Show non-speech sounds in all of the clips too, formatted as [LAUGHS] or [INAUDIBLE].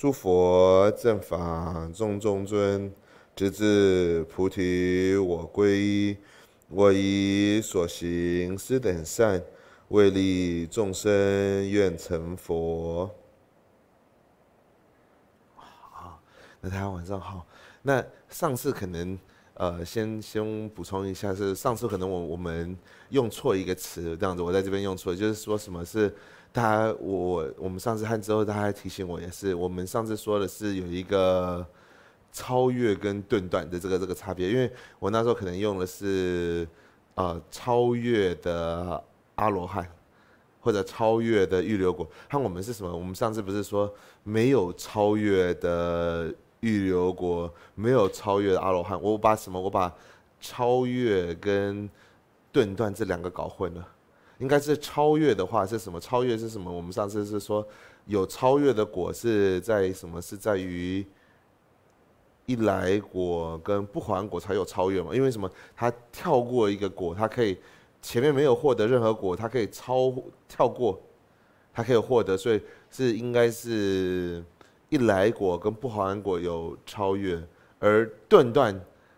诸佛正法众中尊，直至菩提我皈依。我以所行施等善，为利众生愿成佛。好，那大家晚上好。那上次可能，呃，先先补充一下，是上次可能我我们用错一个词，这样子，我在这边用错，就是说什么是。他我我们上次看之后，他还提醒我也是，我们上次说的是有一个超越跟顿断的这个这个差别，因为我那时候可能用的是呃超越的阿罗汉，或者超越的预留果，看我们是什么？我们上次不是说没有超越的预留果，没有超越的阿罗汉，我把什么？我把超越跟顿断这两个搞混了。应该是超越的话是什么？超越是什么？我们上次是说有超越的果是在什么？是在于一来果跟不还果才有超越嘛？因为什么？它跳过一个果，它可以前面没有获得任何果，它可以超跳过，它可以获得，所以是应该是一来果跟不还果有超越，而顿断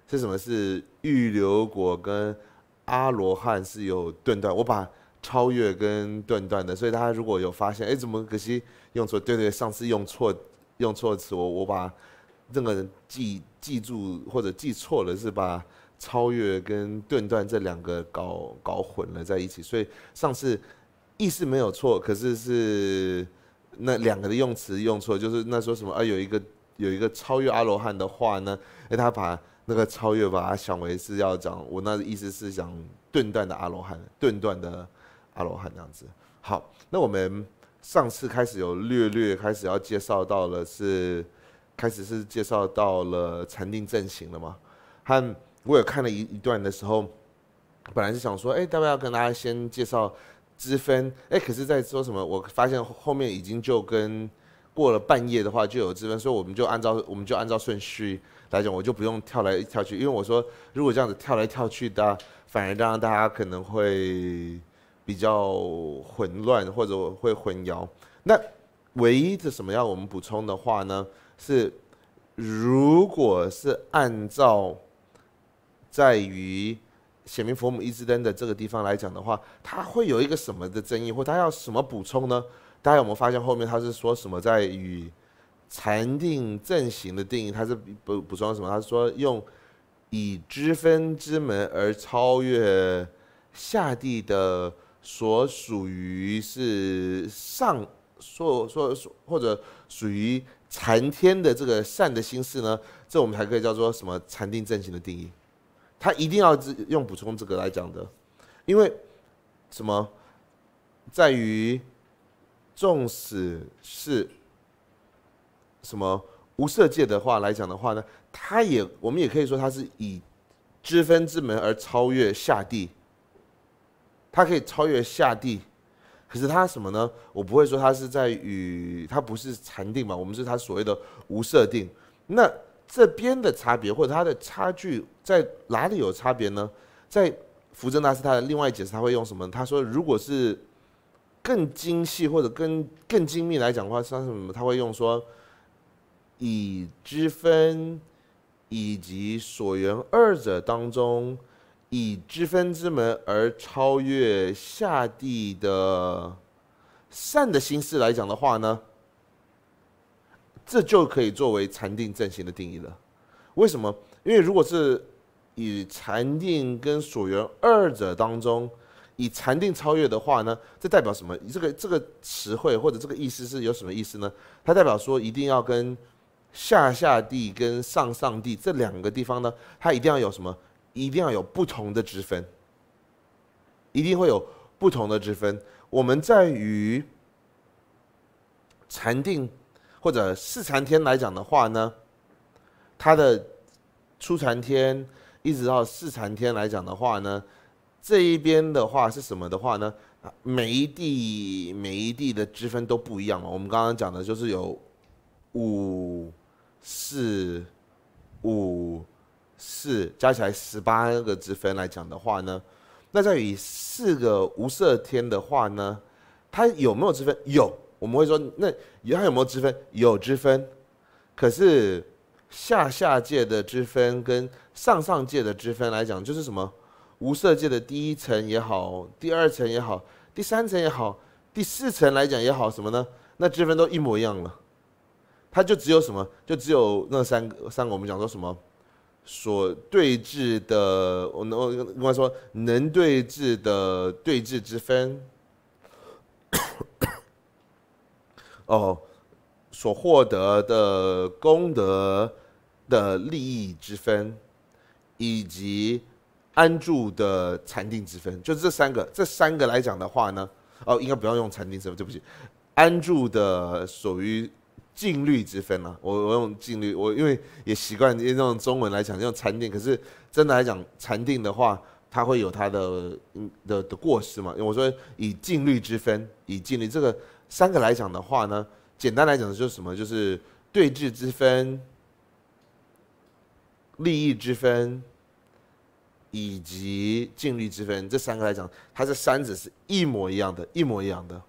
是什么？是预留果跟阿罗汉是有顿断。我把。超越跟断断的，所以大家如果有发现，哎，怎么可惜用错？对对，上次用错用错词，我我把那个人记记住或者记错了，是把超越跟断断这两个搞搞混了在一起。所以上次意思没有错，可是是那两个的用词用错，就是那说什么？啊，有一个有一个超越阿罗汉的话呢，哎，他把那个超越把它想为是要讲我那意思是讲顿断的阿罗汉，顿断的。阿罗汉那样子，好，那我们上次开始有略略开始要介绍到了，是开始是介绍到了禅定阵型了吗？和我有看了一一段的时候，本来是想说，哎，待会要跟大家先介绍之分，哎，可是在说什么？我发现后面已经就跟过了半夜的话就有之分，所以我们就按照我们就按照顺序来讲，我就不用跳来跳去，因为我说如果这样子跳来跳去的，反而让大家可能会。比较混乱或者会混淆，那唯一的什么要我们补充的话呢？是如果是按照在于显明佛母一支灯的这个地方来讲的话，它会有一个什么的争议，或它要什么补充呢？大家有没有发现后面它是说什么在与禅定正行的定义，它是补补充什么？它是说用以知分之门而超越下地的。所属于是上，说说或者属于禅天的这个善的心事呢，这我们才可以叫做什么禅定正行的定义？他一定要用补充这个来讲的，因为什么在于，纵使是什么无色界的话来讲的话呢，他也我们也可以说他是以知分之门而超越下地。他可以超越下地，可是他什么呢？我不会说他是在与他不是禅定嘛？我们是他所谓的无设定。那这边的差别或者它的差距在哪里有差别呢？在福正大师他的另外解释，他会用什么？他说，如果是更精细或者更更精密来讲的话，像什么？他会用说，以之分以及所缘二者当中。以知分之门而超越下地的善的心思来讲的话呢，这就可以作为禅定正行的定义了。为什么？因为如果是以禅定跟所缘二者当中，以禅定超越的话呢，这代表什么？这个这个词汇或者这个意思是有什么意思呢？它代表说一定要跟下下地跟上上地这两个地方呢，它一定要有什么？一定要有不同的之分，一定会有不同的之分。我们在于禅定或者四禅天来讲的话呢，它的初禅天一直到四禅天来讲的话呢，这一边的话是什么的话呢？每一地每一地的之分都不一样嘛。我们刚刚讲的就是有五四五。四加起来十八个之分来讲的话呢，那在以四个无色天的话呢，它有没有之分？有，我们会说那有，它有没有之分？有之分。可是下下界的之分跟上上界的之分来讲，就是什么无色界的第一层也好，第二层也好，第三层也好，第四层来讲也好，什么呢？那之分都一模一样了。它就只有什么？就只有那三个三个，我们讲说什么？所对峙的，我我我跟说能对峙的对峙之分，哦，所获得的功德的利益之分，以及安住的禅定之分，就这三个。这三个来讲的话呢，哦，应该不要用禅定之分，对不起，安住的属于。净律之分呢？我我用净律，我因为也习惯用中文来讲，用禅定。可是真的来讲，禅定的话，它会有它的嗯的的过失嘛？因为我说以净律之分，以净律这个三个来讲的话呢，简单来讲就是什么？就是对峙之分、利益之分以及净律之分这三个来讲，它是三者是一模一样的，一模一样的。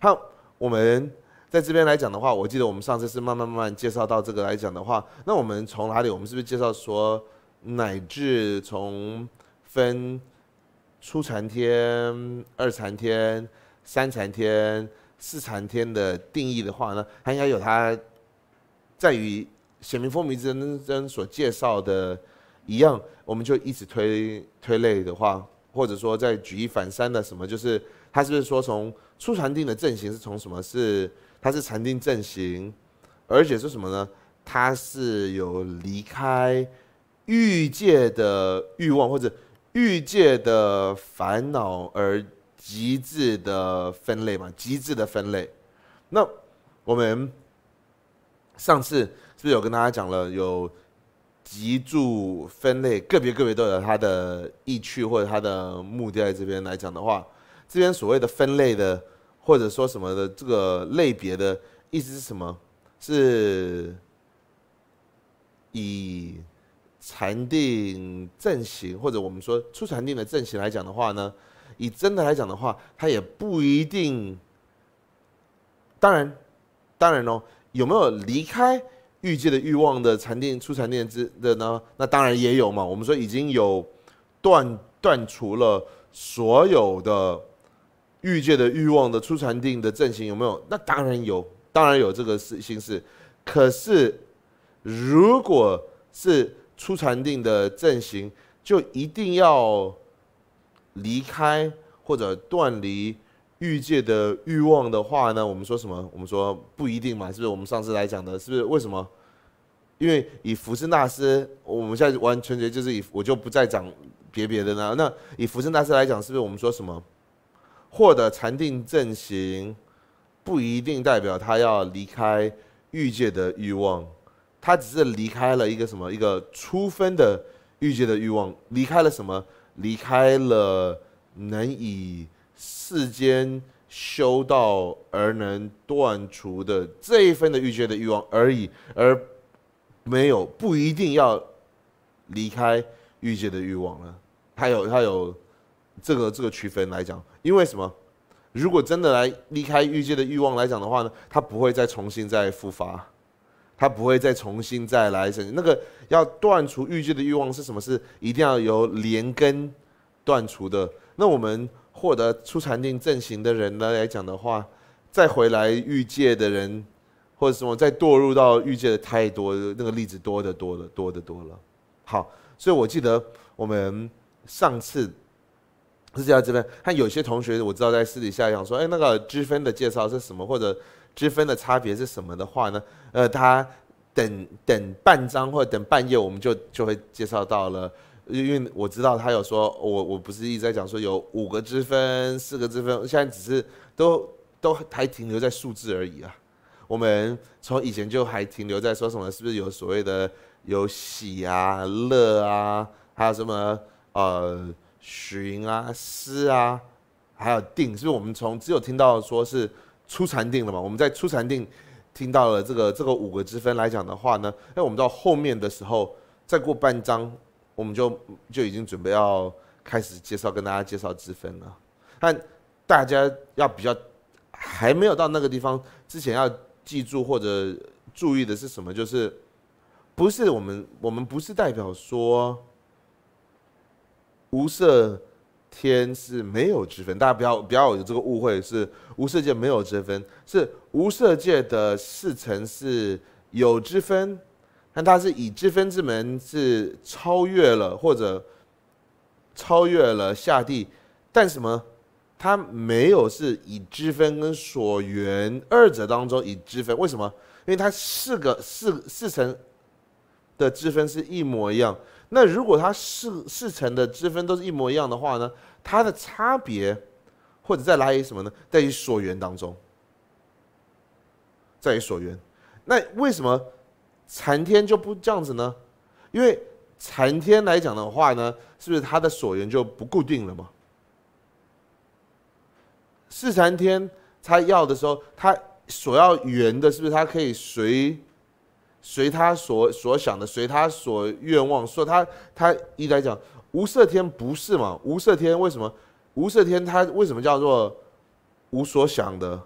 好，我们。在这边来讲的话，我记得我们上次是慢慢慢慢介绍到这个来讲的话，那我们从哪里？我们是不是介绍说，乃至从分初禅天、二禅天、三禅天、四禅天的定义的话呢？它应该有它在于显明风明之真所介绍的一样，我们就一直推推类的话，或者说在举一反三的什么？就是他是不是说从初禅定的阵型是从什么是？它是禅定正行，而且是什么呢？它是有离开欲界的欲望或者欲界的烦恼而极致的分类嘛？极致的分类。那我们上次是不是有跟大家讲了？有脊柱分类，个别个别都有它的意趣或者它的目的在这边来讲的话，这边所谓的分类的。或者说什么的这个类别的意思是什么？是以禅定阵型，或者我们说出禅定的阵型来讲的话呢？以真的来讲的话，它也不一定。当然，当然哦，有没有离开欲界的欲望的禅定出禅定之的呢？那当然也有嘛。我们说已经有断断除了所有的。欲界的欲望的初禅定的阵型有没有？那当然有，当然有这个是形式。可是，如果是初禅定的阵型，就一定要离开或者断离欲界的欲望的话呢？我们说什么？我们说不一定嘛？是不是？我们上次来讲的，是不是？为什么？因为以福生大师，我们现在完全就是以，我就不再讲别别的呢。那以福生大师来讲，是不是我们说什么？获得禅定正行，不一定代表他要离开欲界的欲望，他只是离开了一个什么一个初分的欲界的欲望，离开了什么？离开了能以世间修道而能断除的这一分的欲界的欲望而已，而没有不一定要离开欲界的欲望了。他有他有这个这个区分来讲。因为什么？如果真的来离开欲界的欲望来讲的话呢，他不会再重新再复发，他不会再重新再来。那个要断除欲界的欲望是什么？是一定要由连根断除的。那我们获得初禅定正行的人呢来讲的话，再回来欲界的人，或者什么再堕入到欲界的太多，那个例子多得多了，多得多了。好，所以我记得我们上次。是叫这边，但有些同学我知道在私底下讲说，哎，那个积分的介绍是什么，或者积分的差别是什么的话呢？呃，他等等半章或者等半页，我们就就会介绍到了。因为我知道他有说，我我不是一直在讲说有五个积分、四个积分，现在只是都都还停留在数字而已啊。我们从以前就还停留在说什么是不是有所谓的有喜啊、乐啊，还有什么呃。寻啊思啊，还有定，是不是我们从只有听到说是初禅定了嘛？我们在初禅定听到了这个这个五个之分来讲的话呢，那我们到后面的时候再过半章，我们就就已经准备要开始介绍跟大家介绍之分了。但大家要比较还没有到那个地方之前要记住或者注意的是什么？就是不是我们我们不是代表说。无色天是没有之分，大家不要不要有这个误会。是无色界没有之分，是无色界的四层是有之分，但它是以之分之门是超越了或者超越了下地，但什么？它没有是以之分跟所缘二者当中以之分。为什么？因为它四个四四层的之分是一模一样。那如果它四四层的之分都是一模一样的话呢？它的差别，或者在来于什么呢？在于所缘当中，在于所缘。那为什么禅天就不这样子呢？因为禅天来讲的话呢，是不是它的所缘就不固定了吗？四禅天，它要的时候，它所要圆的，是不是它可以随？随他所所想的，随他所愿望说他他一来讲，无色天不是嘛？无色天为什么？无色天它为什么叫做无所想的？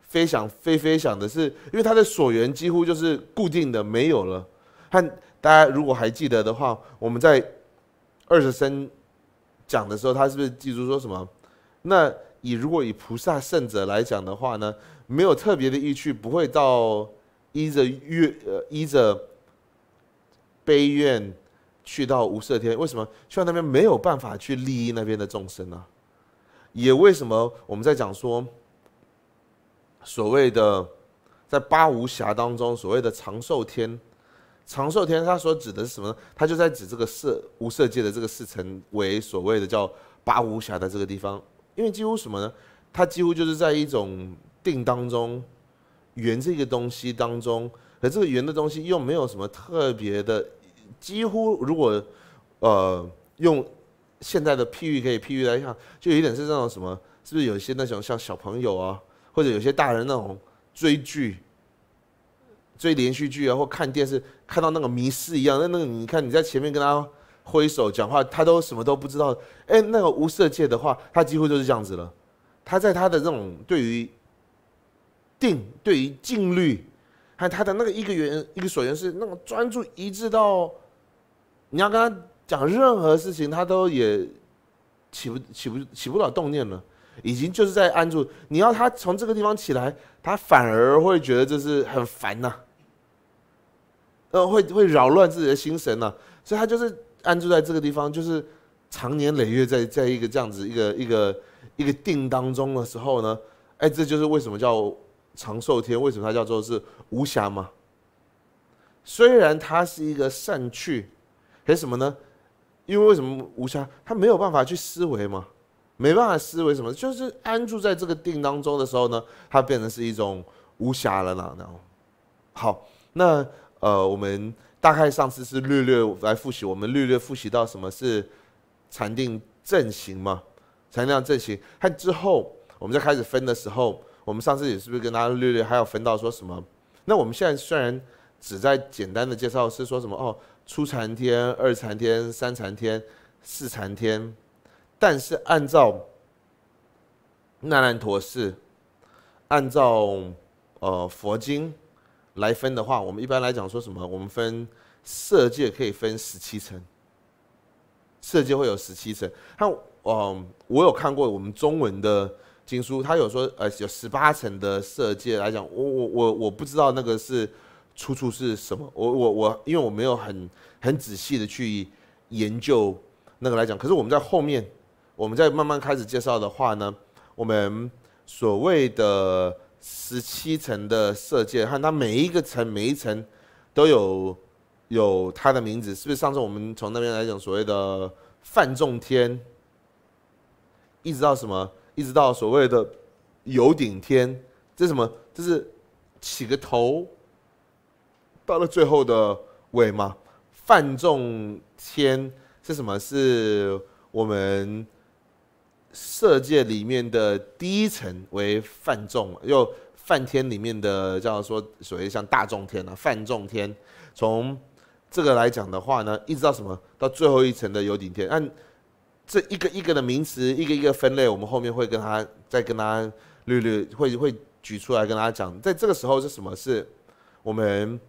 非想非非想的是因为他的所缘几乎就是固定的没有了。和大家如果还记得的话，我们在二十声讲的时候，他是不是记住说什么？那以如果以菩萨圣者来讲的话呢，没有特别的意趣，不会到。依着月呃，依着悲怨，去到无色天，为什么？去到那边没有办法去利益那边的众生啊。也为什么我们在讲说，所谓的在八无暇当中，所谓的长寿天，长寿天，它所指的是什么呢？它就在指这个色无色界的这个四层为所谓的叫八无暇的这个地方，因为几乎什么呢？它几乎就是在一种定当中。圆这个东西当中，可这个圆的东西又没有什么特别的，几乎如果，呃，用现在的譬喻可以譬喻来看，就有点是那种什么，是不是有些那种像小朋友啊，或者有些大人那种追剧、追连续剧啊，或看电视看到那个迷失一样。那那个你看你在前面跟他挥手讲话，他都什么都不知道。哎，那个无色界的话，他几乎就是这样子了。他在他的这种对于。定对于静律，还他的那个一个原一个所缘是那个专注一致到，你要跟他讲任何事情，他都也起不起不起不了动念了，已经就是在安住。你要他从这个地方起来，他反而会觉得就是很烦呐，呃，会会扰乱自己的心神呐。所以他就是安住在这个地方，就是长年累月在在一个这样子一个一个一个定当中的时候呢，哎，这就是为什么叫。长寿天为什么它叫做是无暇吗？虽然它是一个善趣，为什么呢？因为为什么无暇？它没有办法去思维嘛，没办法思维什么？就是安住在这个定当中的时候呢，它变成是一种无暇了呢。好，那呃，我们大概上次是略略来复习，我们略略复习到什么是禅定正行嘛？禅定正行，那之后我们在开始分的时候。我们上次也是不是跟大家略略还有分到说什么？那我们现在虽然只在简单的介绍是说什么哦，初禅天、二禅天、三禅天、四禅天，但是按照那兰陀寺，按照呃佛经来分的话，我们一般来讲说什么？我们分色界可以分十七层，色界会有十七层。那嗯，我有看过我们中文的。经书，他有说，呃，有十八层的色界来讲，我我我我不知道那个是出处是什么，我我我，因为我没有很很仔细的去研究那个来讲。可是我们在后面，我们在慢慢开始介绍的话呢，我们所谓的十七层的色界，和它每一个层每一层都有有它的名字，是不是？上次我们从那边来讲，所谓的范仲天，一直到什么？一直到所谓的有顶天，这什么？这是起个头。到了最后的尾嘛，范仲天是什么？是我们色界里面的第一层为范仲，又梵天里面的叫说所谓像大众天啊，范仲天。从这个来讲的话呢，一直到什么？到最后一层的有顶天。按这一个一个的名词，一个一个分类，我们后面会跟他再跟他略捋捋，会会举出来跟大家讲。在这个时候是什么？是我们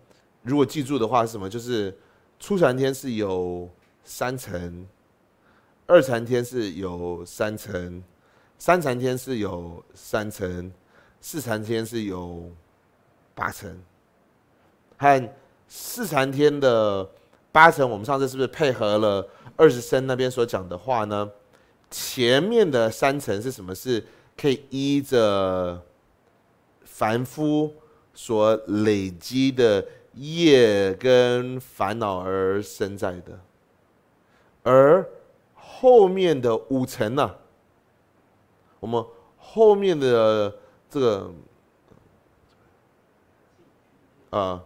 如果记住的话是什么？就是初禅天是有三层，二禅天是有三层，三禅天是有三层，四禅天是有八层，和四禅天的。八层，我们上次是不是配合了二十升那边所讲的话呢？前面的三层是什么？是可以依着凡夫所累积的业跟烦恼而生在的，而后面的五层呢？我们后面的这个啊，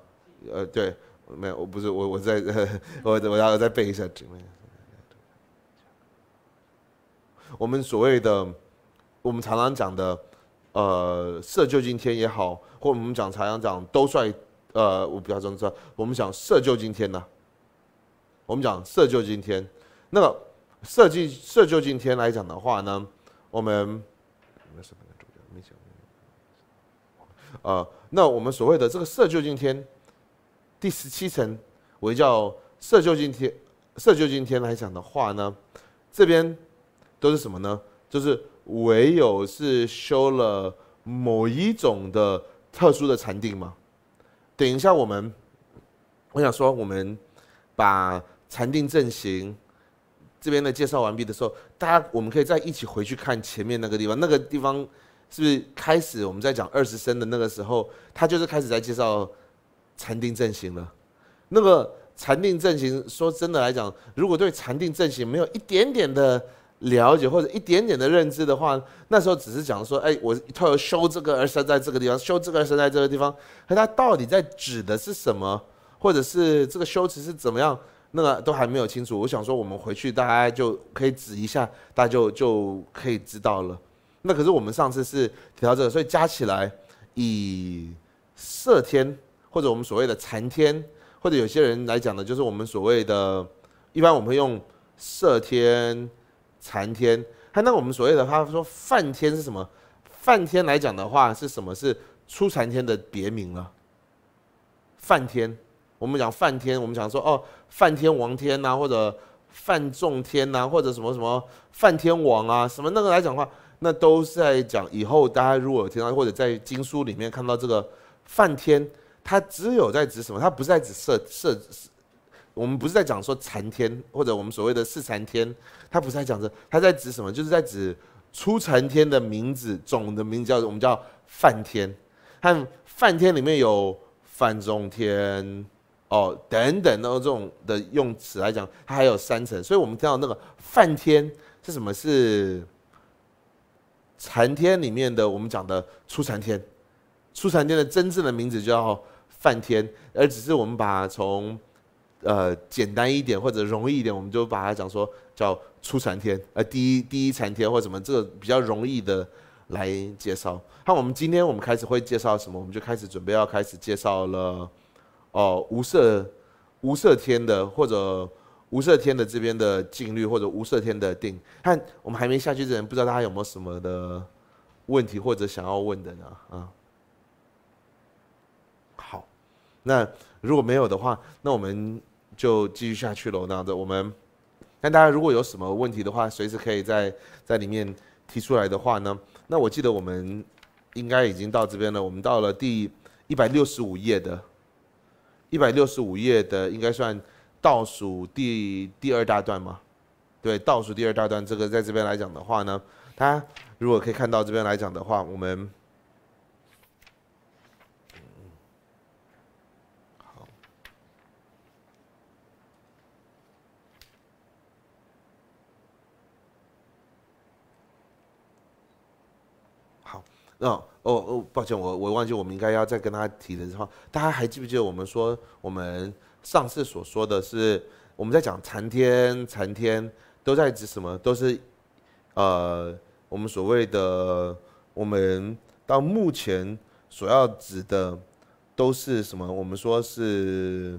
呃，对。没有，我不是我，我再 [LAUGHS] 我我要再背一下。我们所谓的，我们常常讲的，呃，色就今天也好，或我们讲常常讲都算，呃，我比较重要。我们讲色就今天呢，我们讲色就今天。那个设计色就今天来讲的话呢，我们呃，那我们所谓的这个色就今天。第十七层，为叫色究竟天，色究竟天来讲的话呢，这边都是什么呢？就是唯有是修了某一种的特殊的禅定嘛。等一下我们，我想说我们把禅定阵型这边的介绍完毕的时候，大家我们可以再一起回去看前面那个地方，那个地方是不是开始我们在讲二十声的那个时候，他就是开始在介绍。禅定正行了，那个禅定正行，说真的来讲，如果对禅定正行没有一点点的了解或者一点点的认知的话，那时候只是讲说，哎，我他要修这个，而生在这个地方，修这个而生在这个地方，可他到底在指的是什么，或者是这个修持是怎么样，那个都还没有清楚。我想说，我们回去大家就可以指一下，大家就就可以知道了。那可是我们上次是提到这，个，所以加起来以色天。或者我们所谓的禅天，或者有些人来讲呢，就是我们所谓的，一般我们会用色天、禅天。他那我们所谓的，他说梵天是什么？梵天来讲的话是什么？是出禅天的别名了。梵天，我们讲梵天，我们讲说哦，梵天王天呐，或者梵众天呐，或者什么什么梵天王啊，什么那个来讲的话，那都是在讲以后大家果有听到，或者在经书里面看到这个梵天。他只有在指什么？他不是在指色色，我们不是在讲说禅天，或者我们所谓的四禅天，他不是在讲这，他在指什么？就是在指出禅天的名字，总的名字叫我们叫梵天，但梵天里面有梵众天，哦等等哦这种的用词来讲，它还有三层，所以我们知道那个梵天是什么？是禅天里面的我们讲的出禅天，出禅天的真正的名字叫。梵天，而只是我们把从，呃简单一点或者容易一点，我们就把它讲说叫初禅天，呃第一第一禅天或者什么，这个比较容易的来介绍。那我们今天我们开始会介绍什么？我们就开始准备要开始介绍了。哦无色无色天的或者无色天的这边的境律或者无色天的定。看我们还没下去之前，不知道大家有没有什么的问题或者想要问的呢？啊？那如果没有的话，那我们就继续下去喽。那样子，我们那大家如果有什么问题的话，随时可以在在里面提出来的话呢。那我记得我们应该已经到这边了，我们到了第一百六十五页的，一百六十五页的应该算倒数第第二大段吗？对，倒数第二大段这个在这边来讲的话呢，大家如果可以看到这边来讲的话，我们。哦哦哦，抱歉，我我忘记，我们应该要再跟他提的，话大家还记不记得我们说我们上次所说的是，我们在讲残天残天都在指什么？都是，呃，我们所谓的我们到目前所要指的都是什么？我们说是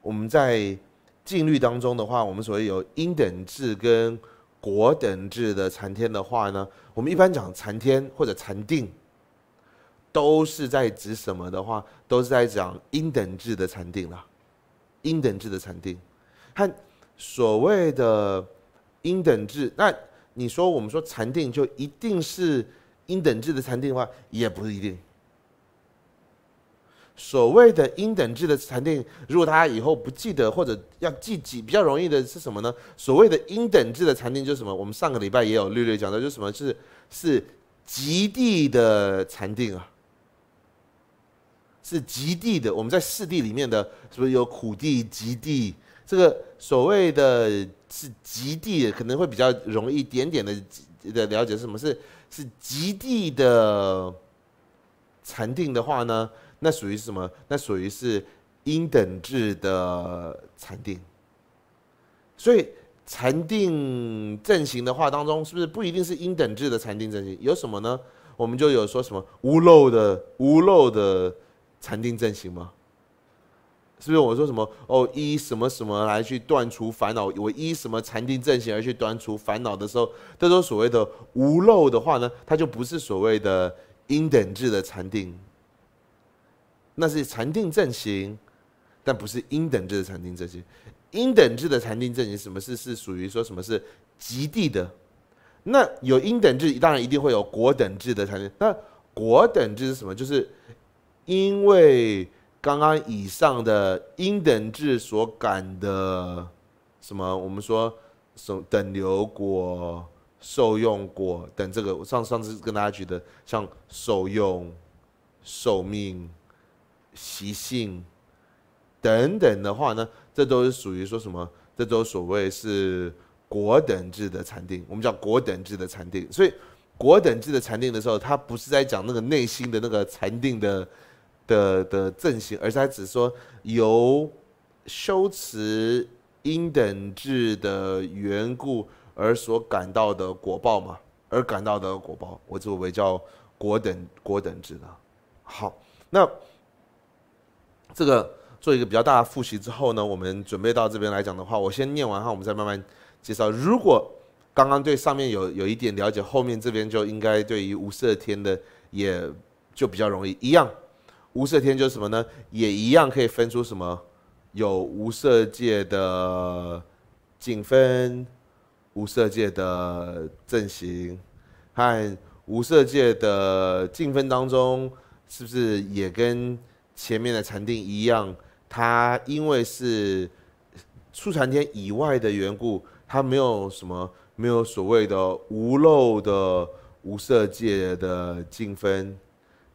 我们在禁律当中的话，我们所谓有因等制跟。果等质的禅天的话呢，我们一般讲禅天或者禅定，都是在指什么的话，都是在讲因等质的禅定啦。因等质的禅定和所谓的因等质，那你说我们说禅定就一定是因等质的禅定的话，也不是一定。所谓的因等制的禅定，如果大家以后不记得，或者要记记比较容易的是什么呢？所谓的因等制的禅定就是什么？我们上个礼拜也有略略讲到，就是什么？是是极地的禅定啊，是极地的。我们在四地里面的，是不是有苦地、极地。这个所谓的，是极地可能会比较容易一点点的的了解，是什么？是是极地的禅定的话呢？那属于是什么？那属于是因等质的禅定。所以禅定阵型的话当中，是不是不一定是因等质的禅定阵型？有什么呢？我们就有说什么无漏的无漏的禅定阵型吗？是不是我说什么哦，依什么什么来去断除烦恼？我依什么禅定正行而去断除烦恼的时候，这都所谓的无漏的话呢，它就不是所谓的因等质的禅定。那是禅定正行，但不是因等制的禅定正行。因等制的禅定正行，什么是是属于说什么是极地的？那有因等制，当然一定会有果等制的禅定。那果等制是什么？就是因为刚刚以上的因等制所感的什么？我们说受等流果、受用果等。这个上上次跟大家举的，像受用、受命。习性等等的话呢，这都是属于说什么？这都所谓是果等制的禅定，我们叫果等制的禅定。所以，果等制的禅定的时候，它不是在讲那个内心的那个禅定的的的正性，而是它只说由修持因等制的缘故而所感到的果报嘛，而感到的果报，我作为叫果等果等制的。好，那。这个做一个比较大的复习之后呢，我们准备到这边来讲的话，我先念完哈，我们再慢慢介绍。如果刚刚对上面有有一点了解，后面这边就应该对于无色天的也就比较容易一样。无色天就是什么呢？也一样可以分出什么有无色界的净分、无色界的阵形，看无色界的净分当中是不是也跟。前面的禅定一样，他因为是出禅天以外的缘故，他没有什么没有所谓的无漏的无色界的净分，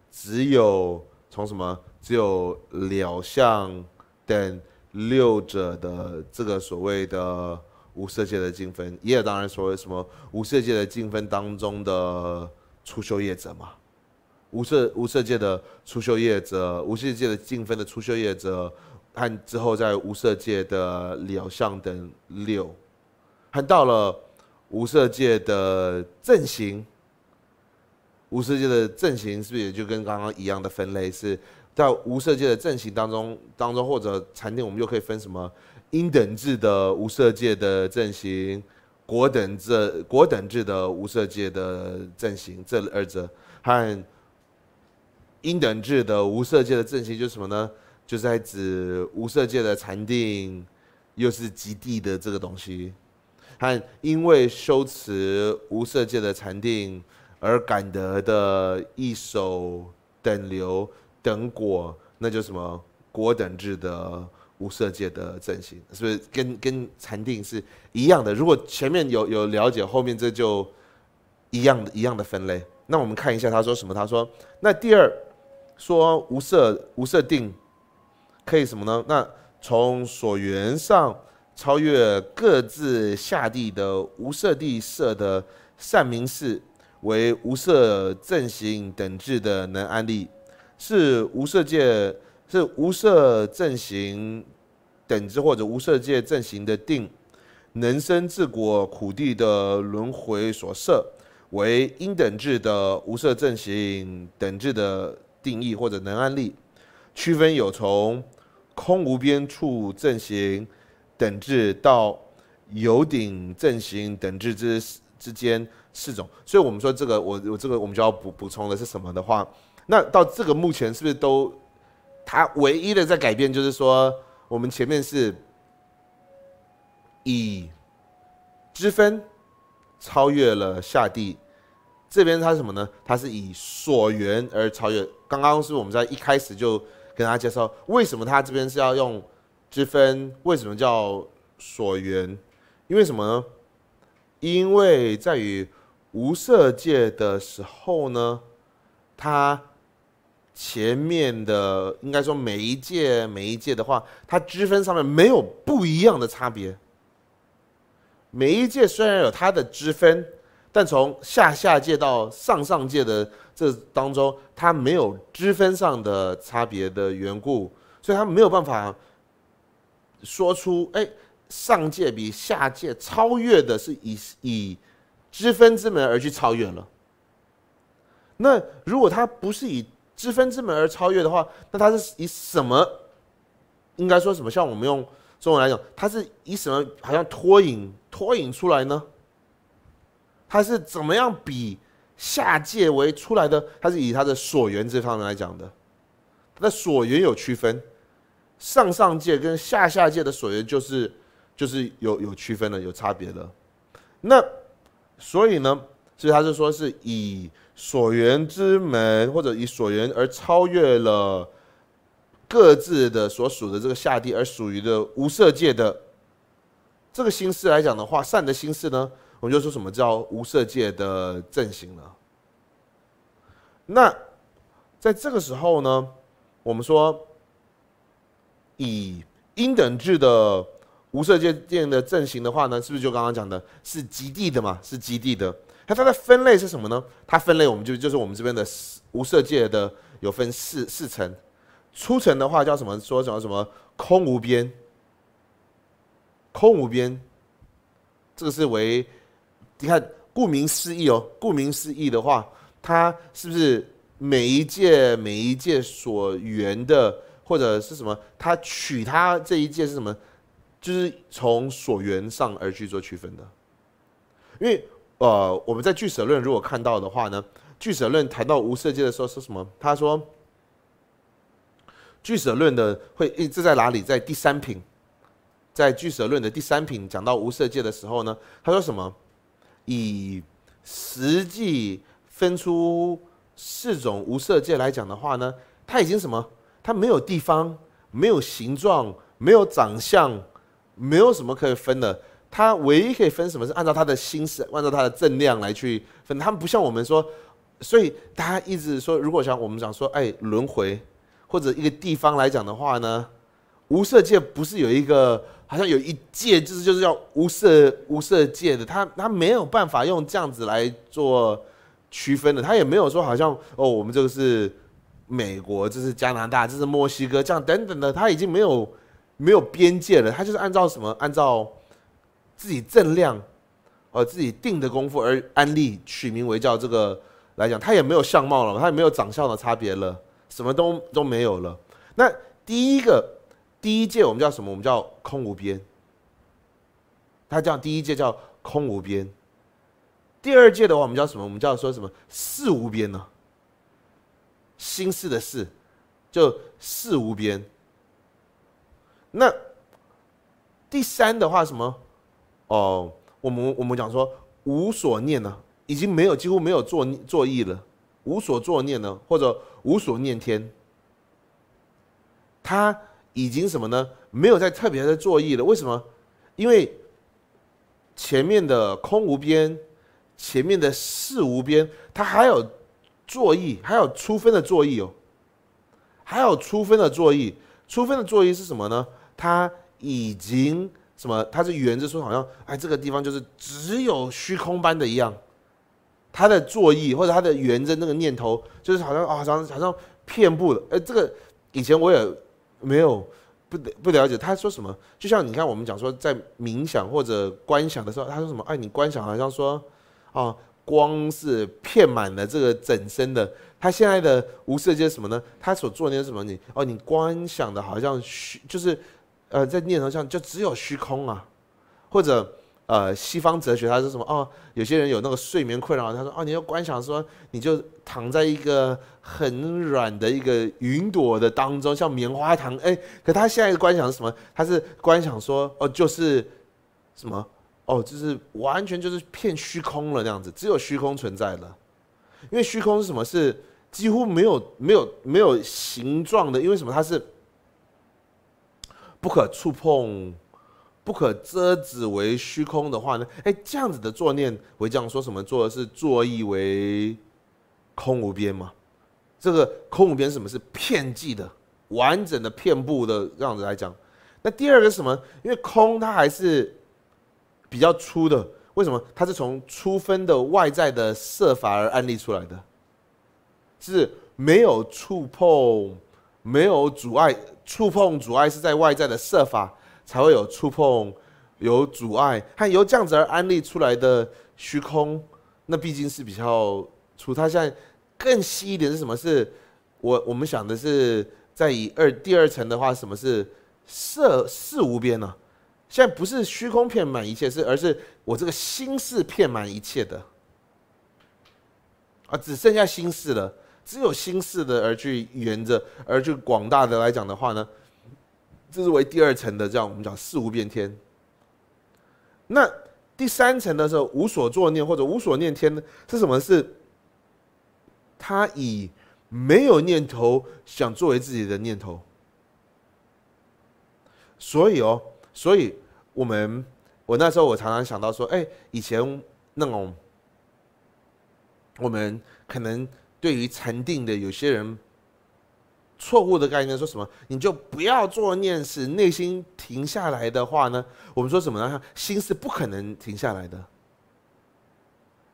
只有从什么只有了相等六者的这个所谓的无色界的净分，也有当然所谓什么无色界的净分当中的初修业者嘛。无色无色界的出修业者，无色界的净分的出修业者，和之后在无色界的了相等六，和到了无色界的阵型，无色界的阵型是不是也就跟刚刚一样的分类？是在无色界的阵型当中当中，或者禅定，我们又可以分什么阴等质的无色界的阵型，果等制果等质的无色界的阵型，这二者和。因等制的无色界的正行就是什么呢？就是在指无色界的禅定，又是极地的这个东西，和因为修持无色界的禅定而感得的一手等流等果，那就什么果等制的无色界的正行，是不是跟跟禅定是一样的？如果前面有有了解，后面这就一样的一样的分类。那我们看一下他说什么？他说那第二。说无色无色定，可以什么呢？那从所缘上超越各自下地的无色地色的善名寺，为无色正行等智的能安利，是无色界是无色正行等质或者无色界正行的定，能生智果苦地的轮回所设为因等智的无色正行等智的。定义或者能案例，区分有从空无边处阵型等至到有顶阵型等至之之间四种，所以我们说这个我我这个我们就要补补充的是什么的话，那到这个目前是不是都，它唯一的在改变就是说我们前面是以之分超越了下地。这边它什么呢？它是以所缘而超越。刚刚是我们在一开始就跟大家介绍，为什么它这边是要用之分？为什么叫所缘？因为什么呢？因为在于无色界的时候呢，它前面的应该说每一届每一届的话，它之分上面没有不一样的差别。每一届虽然有它的之分。但从下下界到上上界的这当中，它没有知分上的差别的缘故，所以它没有办法说出：哎，上界比下界超越的是以以知分之门而去超越了。那如果它不是以知分之门而超越的话，那它是以什么？应该说什么？像我们用中文来讲，它是以什么？好像脱颖脱颖出来呢？他是怎么样比下界为出来的？他是以他的所缘这方面来讲的，他的所缘有区分，上上界跟下下界的所缘就是就是有有区分的，有差别的。那所以呢，所以他是说是以所缘之门，或者以所缘而超越了各自的所属的这个下地，而属于的无色界的这个心思来讲的话，善的心思呢？我们就说什么叫无色界的阵型了。那在这个时候呢，我们说以因等距的无色界界的阵型的话呢，是不是就刚刚讲的，是极地的嘛？是极地的。那它的分类是什么呢？它分类我们就就是我们这边的无色界的有分四四层，初层的话叫什么？说什么什么空无边，空无边，这个是为。你看，顾名思义哦。顾名思义的话，它是不是每一届每一届所缘的，或者是什么？它取它这一届是什么？就是从所缘上而去做区分的。因为呃，我们在俱舍论如果看到的话呢，俱舍论谈到无色界的时候是什么？他说，俱舍论的会一直在哪里？在第三品，在俱舍论的第三品讲到无色界的时候呢，他说什么？以实际分出四种无色界来讲的话呢，它已经什么？它没有地方，没有形状，没有长相，没有什么可以分的。它唯一可以分什么是按照它的心思，按照它的正量来去分。它不像我们说，所以大家一直说，如果想我们讲说，哎，轮回或者一个地方来讲的话呢，无色界不是有一个？好像有一界，就是就是要无色无色界的，他他没有办法用这样子来做区分的，他也没有说好像哦，我们这个是美国，这是加拿大，这是墨西哥，这样等等的，他已经没有没有边界了，他就是按照什么，按照自己正量呃，自己定的功夫而安利取名为叫这个来讲，他也没有相貌了，他也没有长相的差别了，什么都都没有了。那第一个。第一届我们叫什么？我们叫空无边。他叫第一届叫空无边。第二届的话，我们叫什么？我们叫说什么？事无边呢？心事的事，就事无边。那第三的话，什么？哦，我们我们讲说无所念呢，已经没有几乎没有作作意了，无所作念呢，或者无所念天。他。已经什么呢？没有再特别的作意了。为什么？因为前面的空无边，前面的事无边，它还有作意，还有出分的作意哦，还有出分的作意。出分的作意是什么呢？它已经什么？它是圆着说好像，哎，这个地方就是只有虚空般的一样，它的作意或者它的圆着那个念头，就是好像啊，好像好像遍布了。哎，这个以前我也。没有，不不了解。他说什么？就像你看，我们讲说在冥想或者观想的时候，他说什么？哎，你观想好像说，啊，光是遍满了这个整身的。他现在的无色界是什么呢？他所做那些什么？你哦，你观想的好像虚，就是，呃，在念头上就只有虚空啊，或者。呃，西方哲学他是什么？哦，有些人有那个睡眠困扰，他说：“哦，你要观想说，你就躺在一个很软的一个云朵的当中，像棉花糖。”哎，可他现一个观想是什么？他是观想说：“哦，就是什么？哦，就是完全就是骗虚空了，那样子，只有虚空存在了。因为虚空是什么？是几乎没有、没有、没有形状的。因为什么？它是不可触碰。”不可遮止为虚空的话呢？哎，这样子的作念回讲说什么？做的是作意为空无边嘛？这个空无边什么是片剂的、完整的片布的这样子来讲？那第二个是什么？因为空它还是比较粗的，为什么？它是从粗分的外在的设法而安立出来的，是没有触碰、没有阻碍，触碰阻碍是在外在的设法。才会有触碰，有阻碍。看由这样子而安立出来的虚空，那毕竟是比较。除它现在更细一点是什么？是我我们想的是在以二第二层的话，什么是色色无边呢？现在不是虚空骗满一切，是而是我这个心事骗满一切的啊，只剩下心事了，只有心事的而去圆着，而去广大的来讲的话呢？这是为第二层的，这样我们讲四无变天。那第三层的时候，无所作念或者无所念天是什么？是，他以没有念头想作为自己的念头。所以哦，所以我们，我那时候我常常想到说，哎，以前那种，我们可能对于禅定的有些人。错误的概念说什么？你就不要做念事，内心停下来的话呢？我们说什么呢？心是不可能停下来的，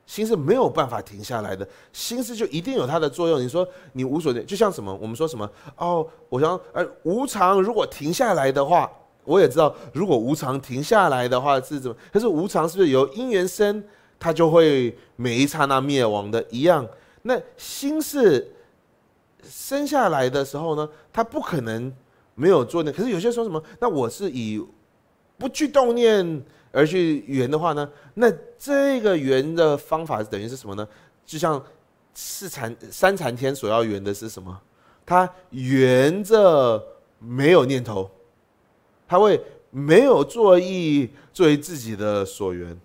心是没有办法停下来的，心思就一定有它的作用。你说你无所念，就像什么？我们说什么？哦，我想，呃，无常如果停下来的话，我也知道，如果无常停下来的话是怎么？可是无常是不是由因缘生，它就会每一刹那灭亡的一样？那心是？生下来的时候呢，他不可能没有作念。可是有些说什么？那我是以不去动念而去圆的话呢？那这个圆的方法等于是什么呢？就像四禅三禅天所要圆的是什么？他圆着没有念头，他会没有作意作为自己的所缘。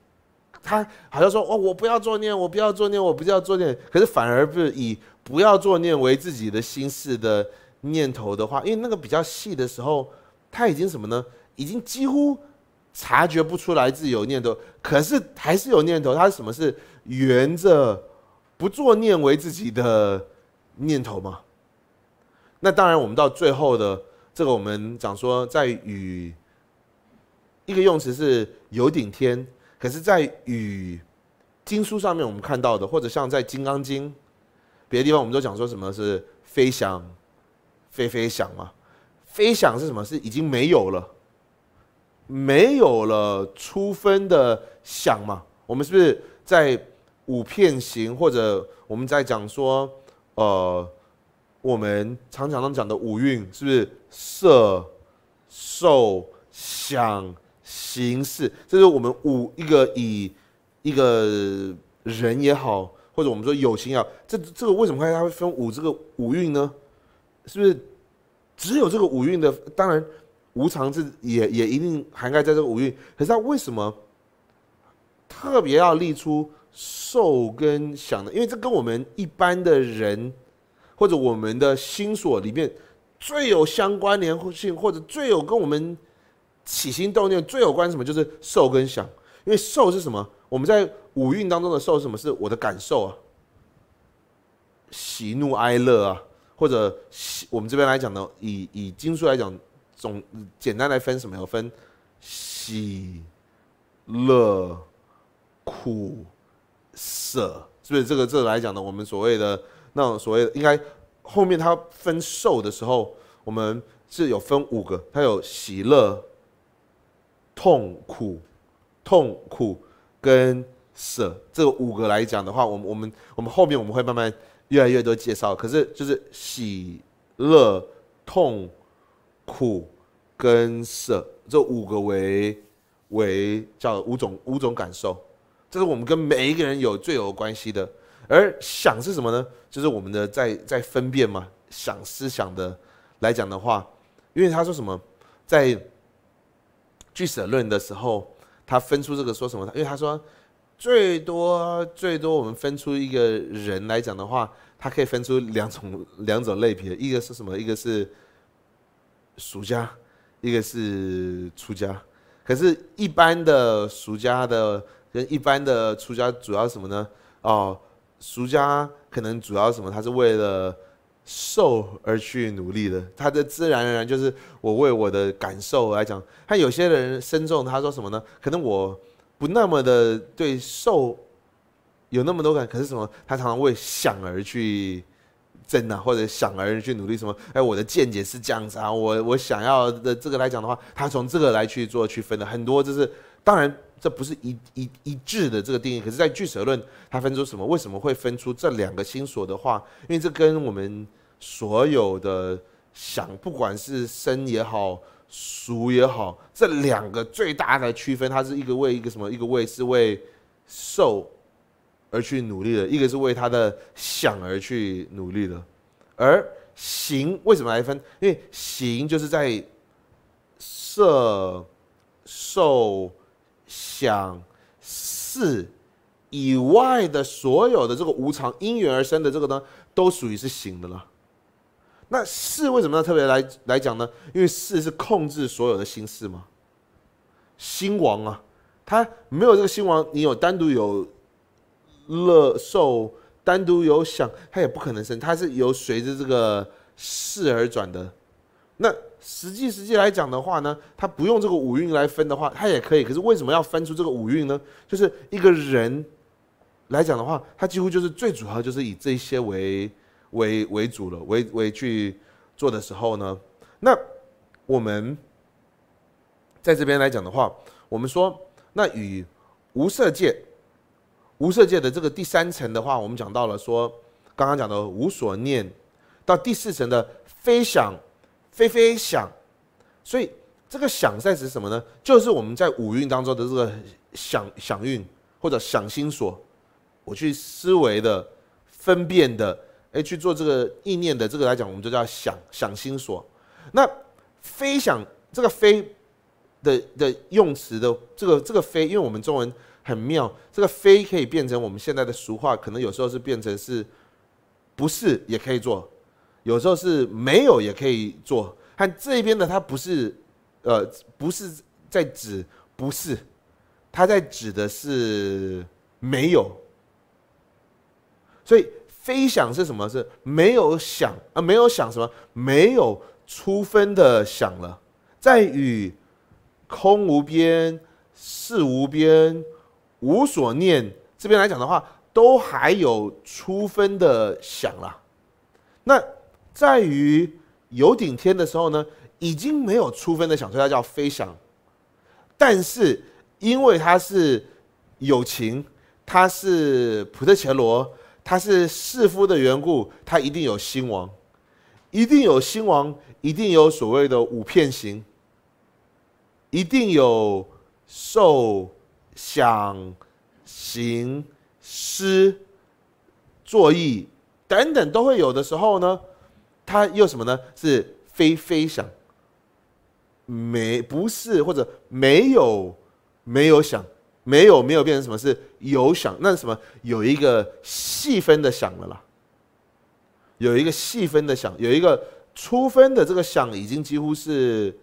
他好像说：“哦，我不要作念，我不要作念，我不要作念。”可是反而是以。不要作念为自己的心事的念头的话，因为那个比较细的时候，他已经什么呢？已经几乎察觉不出来自有念头，可是还是有念头。他是什么？是圆着不做念为自己的念头吗？那当然，我们到最后的这个，我们讲说在与一个用词是“有顶天”，可是，在与经书上面我们看到的，或者像在《金刚经》。别的地方我们都讲说什么是飞翔，飞飞翔嘛？飞翔是什么？是已经没有了，没有了出分的想嘛？我们是不是在五片形，或者我们在讲说，呃，我们常常常讲的五蕴，是不是色、受、想、行、识？这是我们五一个以一个人也好。或者我们说有心啊，这这个为什么它会分五这个五蕴呢？是不是只有这个五蕴的？当然，无常是也也一定涵盖在这个五蕴。可是它为什么特别要立出受跟想呢？因为这跟我们一般的人或者我们的心所里面最有相关联性，或者最有跟我们起心动念最有关什么？就是受跟想。因为受是什么？我们在五蕴当中的受，是什么是我的感受啊？喜怒哀乐啊，或者我们这边来讲呢，以以经书来讲，总简单来分什么？有分喜、乐、苦、舍，是不是？这个这来讲呢，我们所谓的那种所谓应该后面他分受的时候，我们是有分五个，他有喜乐、痛苦。痛苦跟舍这五个来讲的话，我们我们我们后面我们会慢慢越来越多介绍。可是就是喜乐、痛苦跟舍这五个为为叫五种五种感受，这是我们跟每一个人有最有关系的。而想是什么呢？就是我们的在在分辨嘛，想思想的来讲的话，因为他说什么，在据舍论的时候。他分出这个说什么？因为他说，最多最多我们分出一个人来讲的话，他可以分出两种两种类别。一个是什么？一个是俗家，一个是出家。可是，一般的俗家的跟一般的出家主要什么呢？哦，俗家可能主要什么？他是为了。受而去努力的，他的自然而然就是我为我的感受来讲。他有些人生重，他说什么呢？可能我不那么的对受有那么多感，可是什么？他常常为想而去争啊，或者想而去努力什么？哎，我的见解是这样子啊。我我想要的这个来讲的话，他从这个来去做区分的很多就是。当然，这不是一一一致的这个定义。可是，在巨蛇论，它分出什么？为什么会分出这两个心所的话？因为这跟我们所有的想，不管是生也好、熟也好，这两个最大的区分，它是一个为一个什么？一个为是为受而去努力的，一个是为他的想而去努力的。而行为什么来分？因为行就是在色受。想、事以外的所有的这个无常因缘而生的这个呢，都属于是行的了。那事为什么要特别来来讲呢？因为事是控制所有的心事吗？心王啊，他没有这个心王，你有单独有乐受、单独有想，他也不可能生，他是由随着这个事而转的。那。实际实际来讲的话呢，他不用这个五蕴来分的话，他也可以。可是为什么要分出这个五蕴呢？就是一个人来讲的话，他几乎就是最主要就是以这些为为为主了，为为去做的时候呢。那我们在这边来讲的话，我们说那与无色界，无色界的这个第三层的话，我们讲到了说刚刚讲的无所念，到第四层的非想。飞飞想，所以这个想在指什么呢？就是我们在五蕴当中的这个想想运或者想心所，我去思维的、分辨的，哎，去做这个意念的，这个来讲，我们就叫想想心所。那飞想这个飞的的用词的这个这个飞，因为我们中文很妙，这个飞可以变成我们现在的俗话，可能有时候是变成是不是也可以做。有时候是没有也可以做，看这边的它不是，呃，不是在指不是，它在指的是没有。所以非想是什么？是没有想啊，没有想什么？没有出分的想了，在与空无边、事无边、无所念这边来讲的话，都还有出分的想了，那。在于有顶天的时候呢，已经没有出分的享受，它叫飞翔。但是因为它是友情，它是普特伽罗，它是世夫的缘故，它一定有兴亡，一定有兴亡，一定有所谓的五片形，一定有受想行识作意等等都会有的时候呢。它又什么呢？是非非想，没不是或者没有没有想，没有没有变成什么？是有想，那什么？有一个细分的想了啦，有一个细分的想，有一个粗分的这个想已经几乎是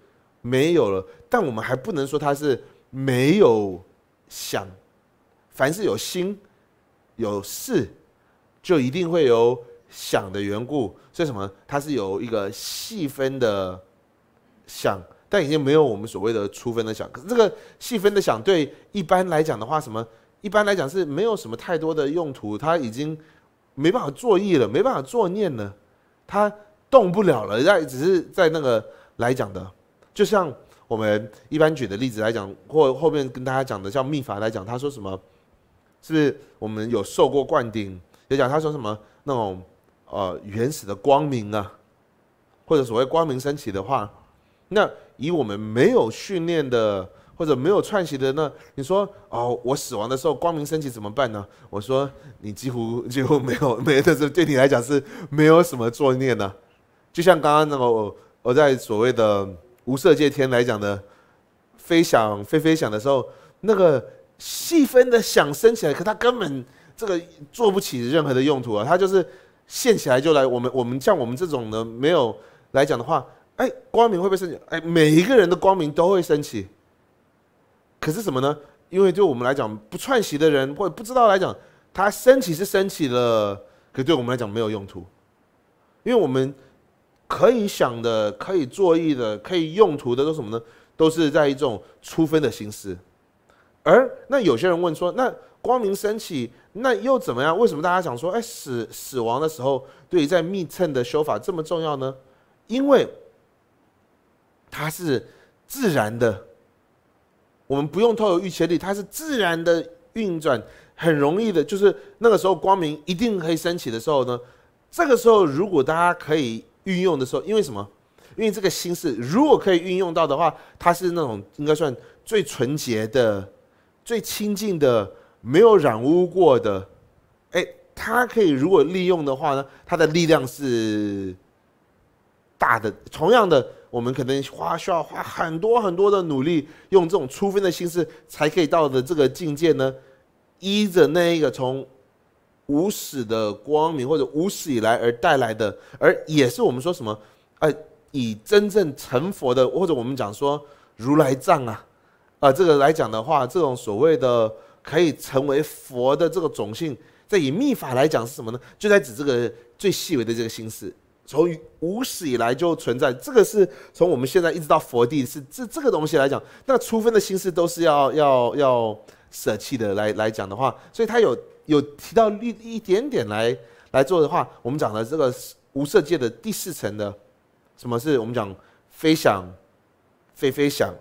没有了，但我们还不能说它是没有想。凡是有心有事，就一定会有。想的缘故，是什么？它是有一个细分的想，但已经没有我们所谓的粗分的想。可是这个细分的想，对一般来讲的话，什么？一般来讲是没有什么太多的用途，它已经没办法作意了，没办法作念了，他动不了了。那只是在那个来讲的，就像我们一般举的例子来讲，或后面跟大家讲的，像秘法来讲，他说什么？是不是我们有受过灌顶？有讲他说什么那种。呃，原始的光明啊，或者所谓光明升起的话，那以我们没有训练的或者没有串习的，那你说哦，我死亡的时候光明升起怎么办呢？我说你几乎 [LAUGHS] 几乎没有，没的，这对你来讲是没有什么作孽呢。就像刚刚那个我我在所谓的无色界天来讲的，飞想飞飞想的时候，那个细分的想升起来，可它根本这个做不起任何的用途啊，它就是。现起来就来，我们我们像我们这种的没有来讲的话，哎，光明会不会升起？哎，每一个人的光明都会升起。可是什么呢？因为对我们来讲，不串习的人或者不知道来讲，他升起是升起了，可对我们来讲没有用途，因为我们可以想的、可以作意的、可以用途的都什么呢？都是在一种粗分的形式。而那有些人问说，那。光明升起，那又怎么样？为什么大家想说，哎，死死亡的时候，对于在密乘的修法这么重要呢？因为它是自然的，我们不用透过预切力，它是自然的运转，很容易的。就是那个时候光明一定可以升起的时候呢，这个时候如果大家可以运用的时候，因为什么？因为这个心事如果可以运用到的话，它是那种应该算最纯洁的、最清净的。没有染污过的，哎，它可以如果利用的话呢，它的力量是大的。同样的，我们可能花需要花很多很多的努力，用这种粗分的心思，才可以到的这个境界呢。依着那一个从无始的光明或者无始以来而带来的，而也是我们说什么？呃，以真正成佛的，或者我们讲说如来藏啊，啊，这个来讲的话，这种所谓的。可以成为佛的这个种性，在以密法来讲是什么呢？就在指这个最细微的这个心思，从无始以来就存在。这个是从我们现在一直到佛地，是这这个东西来讲。那初分的心思都是要要要舍弃的。来来讲的话，所以他有有提到一一点点来来做的话，我们讲的这个无色界的第四层的，什么是我们讲非想非非想，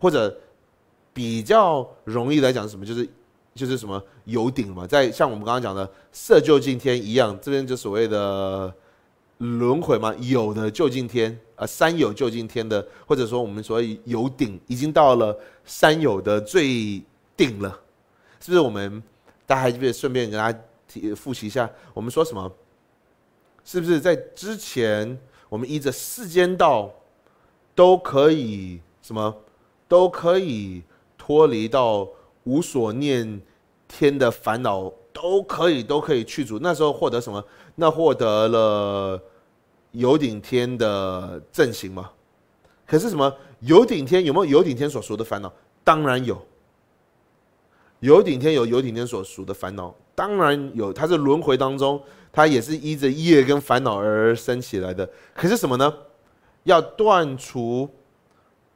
或者比较容易来讲什么就是。就是什么有顶嘛，在像我们刚刚讲的色就近天一样，这边就所谓的轮回嘛，有的就近天，呃，三有就近天的，或者说我们所谓有顶，已经到了三有的最顶了，是不是？我们大家还记得顺便给大家提复习一下，我们说什么？是不是在之前我们依着世间道都可以什么都可以脱离到？无所念，天的烦恼都可以，都可以去除。那时候获得什么？那获得了有顶天的正行吗？可是什么？有顶天有没有有顶天所属的烦恼？当然有。有顶天有有顶天所属的烦恼，当然有。它是轮回当中，它也是依着业跟烦恼而生起来的。可是什么呢？要断除。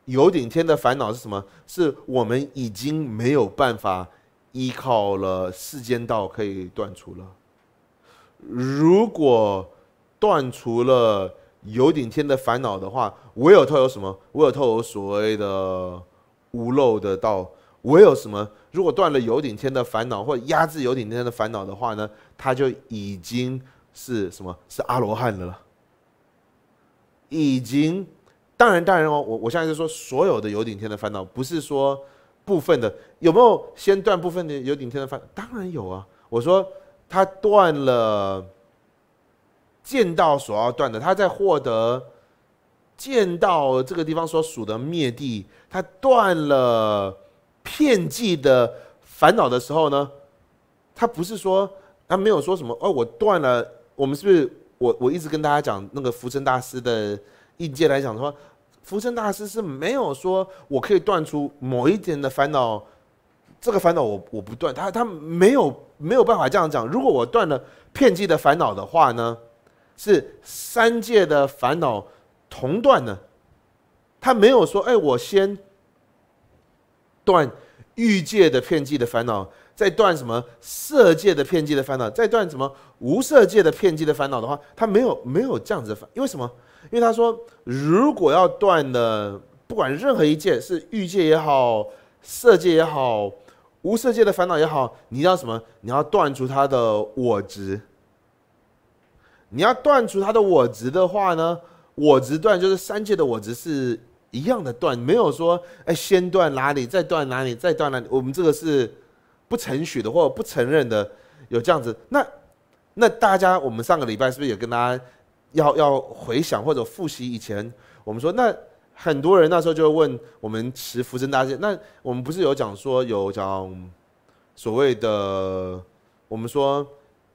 有顶天的烦恼是什么？是我们已经没有办法依靠了世间道可以断除了。如果断除了有顶天的烦恼的话，唯有透有什么？唯有透有所谓的无漏的道。唯有什么？如果断了有顶天的烦恼，或者压制有顶天的烦恼的话呢？他就已经是什么？是阿罗汉了，已经。当然，当然哦，我我现在就说，所有的有顶天的烦恼，不是说部分的，有没有先断部分的有顶天的烦？当然有啊。我说他断了见到所要断的，他在获得见到这个地方所属的灭地，他断了片剂的烦恼的时候呢，他不是说他没有说什么哦，我断了。我们是不是我我一直跟大家讲那个福生大师的印戒来讲说。福生大师是没有说我可以断出某一点的烦恼，这个烦恼我我不断，他他没有没有办法这样讲。如果我断了片剂的烦恼的话呢，是三界的烦恼同断呢，他没有说，哎，我先断欲界的片剂的烦恼。在断什么色界的片界的烦恼，在断什么无色界的片界的烦恼的话，他没有没有这样子的烦。因为什么？因为他说，如果要断的，不管任何一件是欲界也好，色界也好，无色界的烦恼也好，你要什么？你要断除他的我执。你要断除他的我执的话呢？我执断就是三界的我执是一样的断，没有说哎先断哪里，再断哪里，再断哪里。我们这个是。不承许的，或者不承认的，有这样子。那那大家，我们上个礼拜是不是也跟大家要要回想或者复习以前？我们说，那很多人那时候就会问我们持福增大戒。那我们不是有讲说有讲所谓的我们说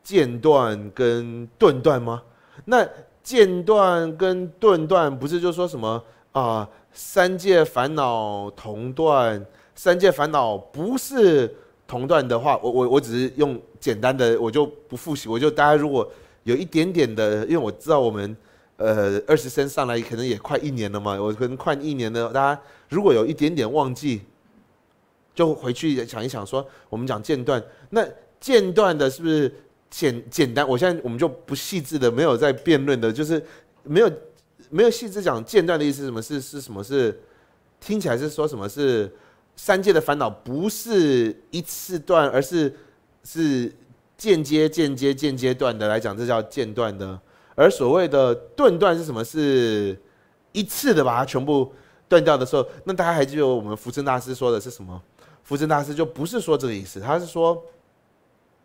间断跟顿断吗？那间断跟顿断不是就说什么啊？三界烦恼同断，三界烦恼不是。同段的话，我我我只是用简单的，我就不复习，我就大家如果有一点点的，因为我知道我们呃二十升上来可能也快一年了嘛，我可能快一年了，大家如果有一点点忘记，就回去想一想，说我们讲间断，那间断的是不是简简单？我现在我们就不细致的，没有在辩论的，就是没有没有细致讲间断的意思什么是是什么是，听起来是说什么是。三界的烦恼不是一次断，而是是间接、间接、间接断的来讲，这叫间断的。而所谓的顿断是什么？是一次的把它全部断掉的时候，那大家还记得我们福正大师说的是什么？福正大师就不是说这个意思，他是说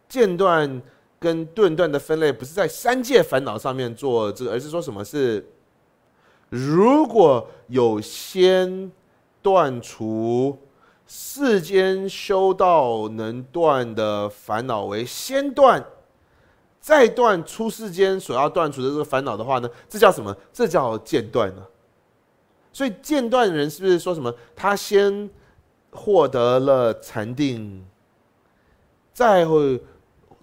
间断跟顿断的分类不是在三界烦恼上面做这个，而是说什么？是如果有先断除。世间修道能断的烦恼为先断，再断出世间所要断除的这个烦恼的话呢，这叫什么？这叫间断呢。所以间断的人是不是说什么？他先获得了禅定，再会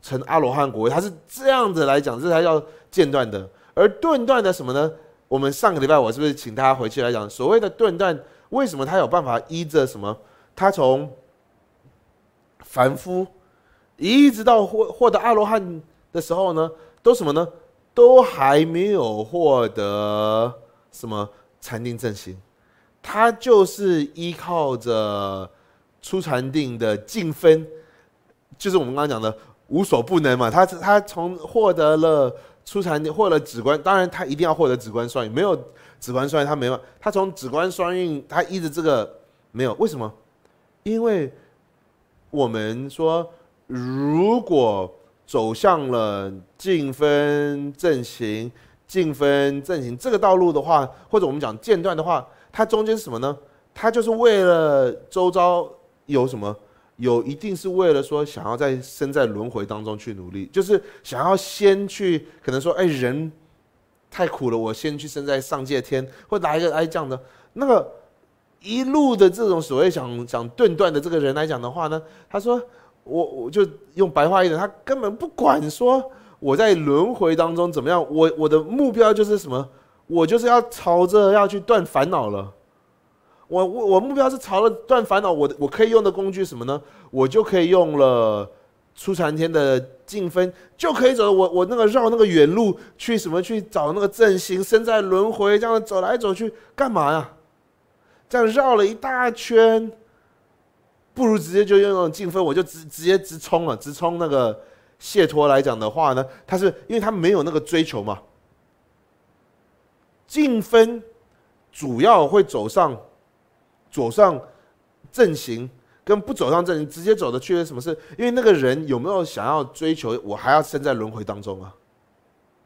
成阿罗汉果位，他是这样子来讲，这才叫间断的。而顿断的什么呢？我们上个礼拜我是不是请大家回去来讲所谓的顿断？为什么他有办法依着什么？他从凡夫一直到获获得阿罗汉的时候呢，都什么呢？都还没有获得什么禅定正行。他就是依靠着初禅定的静分，就是我们刚刚讲的无所不能嘛。他他从获得了初禅定，获得了止观，当然他一定要获得止观双运，没有止观双运他没办法。他从止观双运，他依着这个没有，为什么？因为，我们说，如果走向了净分阵型、净分阵型这个道路的话，或者我们讲间断的话，它中间是什么呢？它就是为了周遭有什么，有一定是为了说想要在生在轮回当中去努力，就是想要先去可能说，哎，人太苦了，我先去生在上界天，或来一个哎这样的那个。一路的这种所谓想想顿断的这个人来讲的话呢，他说：“我我就用白话一点，他根本不管说我在轮回当中怎么样，我我的目标就是什么？我就是要朝着要去断烦恼了。我我我目标是朝着断烦恼，我我可以用的工具什么呢？我就可以用了出禅天的净分就可以走，我我那个绕那个远路去什么去找那个正行身在轮回，这样走来走去干嘛呀？”这样绕了一大圈，不如直接就用用净分，我就直直接直冲了，直冲那个谢托来讲的话呢，他是因为他没有那个追求嘛。净分，主要会走上，走上阵型，跟不走上阵型，直接走的去了什么事？因为那个人有没有想要追求？我还要生在轮回当中啊。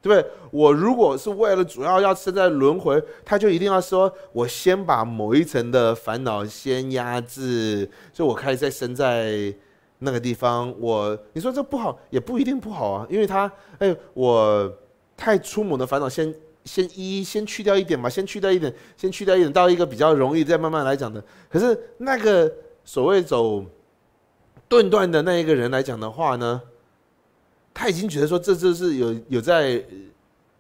对，我如果是为了主要要生在轮回，他就一定要说，我先把某一层的烦恼先压制，所以我开始在生在那个地方。我你说这不好，也不一定不好啊，因为他，哎，我太粗猛的烦恼先先一先去掉一点嘛，先去掉一点，先去掉一点，到一个比较容易再慢慢来讲的。可是那个所谓走顿断的那一个人来讲的话呢？他已经觉得说这就是有有在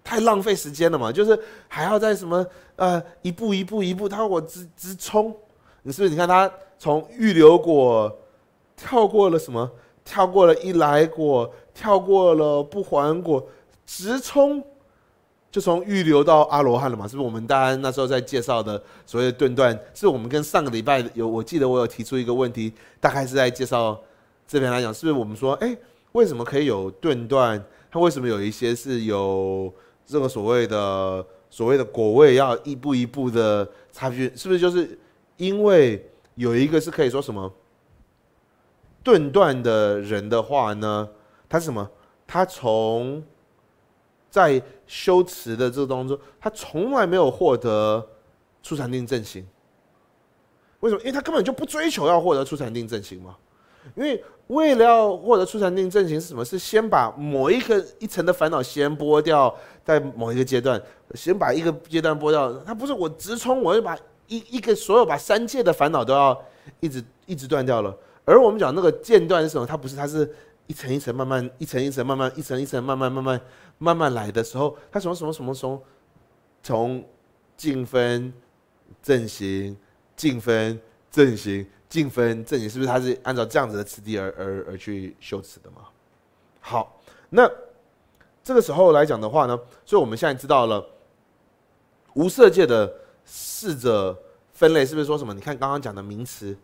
太浪费时间了嘛，就是还要在什么呃一步一步一步，他说我直直冲，你是不是？你看他从预留果跳过了什么？跳过了一来果，跳过了不还果，直冲就从预留到阿罗汉了嘛？是不是？我们大家那时候在介绍的所谓的顿断，是我们跟上个礼拜有我记得我有提出一个问题，大概是在介绍这边来讲，是不是我们说哎？为什么可以有顿断？他为什么有一些是有这个所谓的所谓的果位要一步一步的差距？是不是就是因为有一个是可以说什么顿断的人的话呢？他是什么？他从在修持的这当中，他从来没有获得出禅定正行。为什么？因为他根本就不追求要获得出禅定正行嘛。因为为了要获得出禅定正行是什么？是先把某一个一层的烦恼先剥掉，在某一个阶段，先把一个阶段剥掉。它不是我直冲，我就把一一个所有把三界的烦恼都要一直一直断掉了。而我们讲那个间断是什么？它不是，它是一层一层慢慢，一层一层慢慢，一层一层慢慢慢慢慢慢来的时候，它什么什么什么从从静分正行，进分正行。净分正里是不是它是按照这样子的次第而而而去修辞的吗？好，那这个时候来讲的话呢，所以我们现在知道了无色界的四者分类是不是说什么？你看刚刚讲的名词，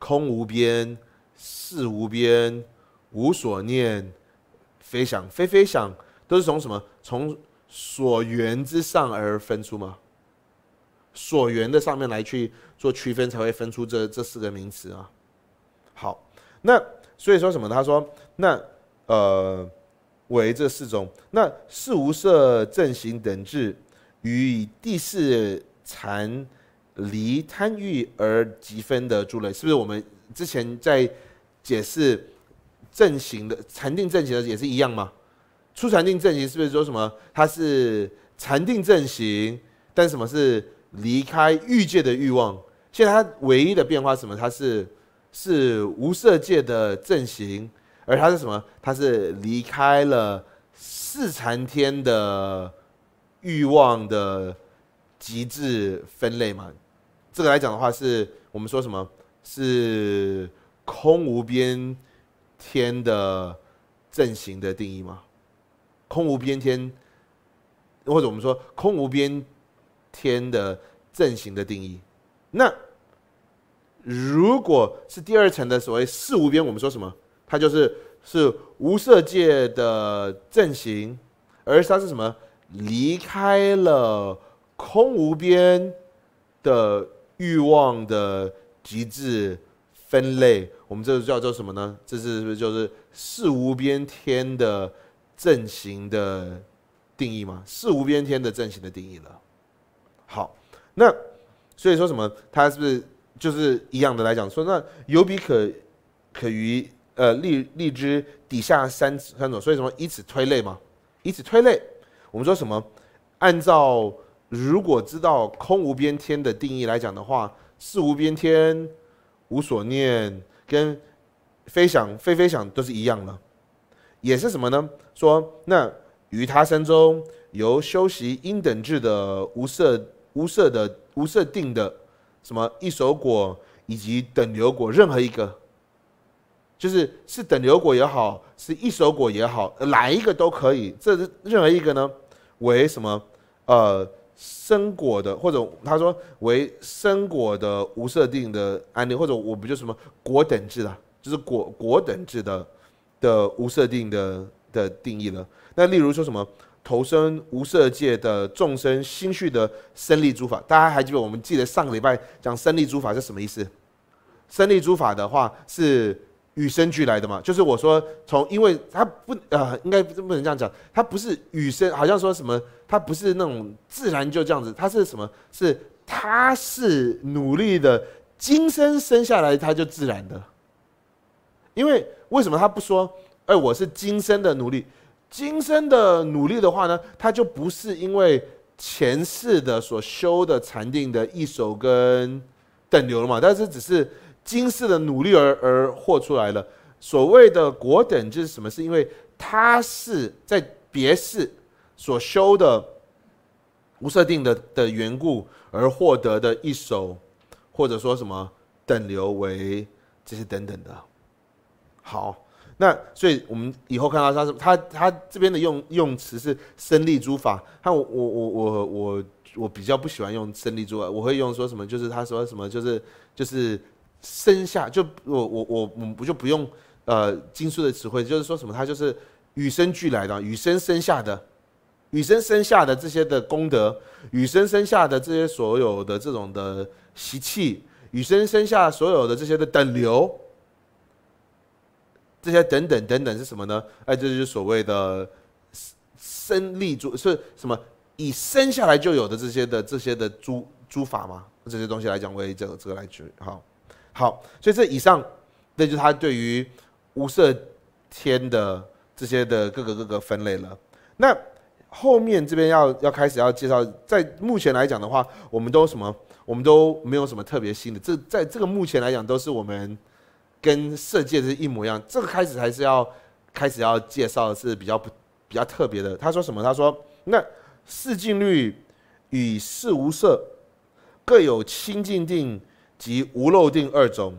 空无边、事无边、无所念、非想非非想，都是从什么？从所缘之上而分出吗？所缘的上面来去做区分，才会分出这这四个名词啊。好，那所以说什么？他说，那呃为这四种，那四无色正行等质与第四禅离贪欲而积分的诸类，是不是我们之前在解释正行的禅定正行的也是一样吗？初禅定正行是不是说什么？它是禅定正行，但什么是？离开欲界的欲望，现在它唯一的变化什么？它是是无色界的阵型，而它是什么？它是离开了四禅天的欲望的极致分类嘛？这个来讲的话，是我们说什么？是空无边天的阵型的定义吗？空无边天，或者我们说空无边。天的阵型的定义，那如果是第二层的所谓四无边，我们说什么？它就是是无色界的阵型，而它是什么？离开了空无边的欲望的极致分类，我们这个叫做什么呢？这是不是就是四无边天的阵型的定义吗？四无边天的阵型的定义了。好，那所以说什么？他是不是就是一样的来讲说？那有比可可于呃，荔荔枝底下三三种，所以什么以此推类吗？以此推类，我们说什么？按照如果知道空无边天的定义来讲的话，是无边天，无所念，跟飞翔飞飞翔都是一样的，也是什么呢？说那于他身中由修习因等制的无色。无色的、无色定的，什么一手果以及等流果，任何一个，就是是等流果也好，是一手果也好，哪一个都可以。这任何一个呢，为什么？呃，生果的，或者他说为生果的无色定的案例，或者我不就什么果等质的，就是果果等质的的无色定的的定义了。那例如说什么？投身无色界的众生心绪的生力诸法，大家还记得？我们记得上个礼拜讲生力诸法是什么意思？生力诸法的话是与生俱来的嘛？就是我说从，因为他不呃，应该不能这样讲，他不是与生，好像说什么，他不是那种自然就这样子，他是什么？是他是努力的，今生生下来他就自然的，因为为什么他不说？哎，我是今生的努力。今生的努力的话呢，他就不是因为前世的所修的禅定的一手跟等流了嘛，但是只是今世的努力而而获出来了。所谓的果等就是什么？是因为他是在别世所修的无设定的的缘故而获得的一手，或者说什么等流为这些等等的。好。那所以，我们以后看到他什他他这边的用用词是生力诸法。他我我我我我比较不喜欢用生力诸法，我会用说什么？就是他说什么？就是就是生下就我我我我们不就不用呃经书的词汇，就是说什么？他就是与生俱来的，与生生下的，与生生下的这些的功德，与生生下的这些所有的这种的习气，与生生下所有的这些的等流。这些等等等等是什么呢？哎，这就是所谓的生立诸是什么？以生下来就有的这些的这些的诸诸法吗？这些东西来讲为这这个来举好，好。所以这以上，这就是他对于无色天的这些的各个各个分类了。那后面这边要要开始要介绍，在目前来讲的话，我们都什么？我们都没有什么特别新的。这在这个目前来讲，都是我们。跟色界是一模一样。这个开始还是要开始要介绍的是比较不比较特别的。他说什么？他说那四净律与四无色各有清净定及无漏定二种，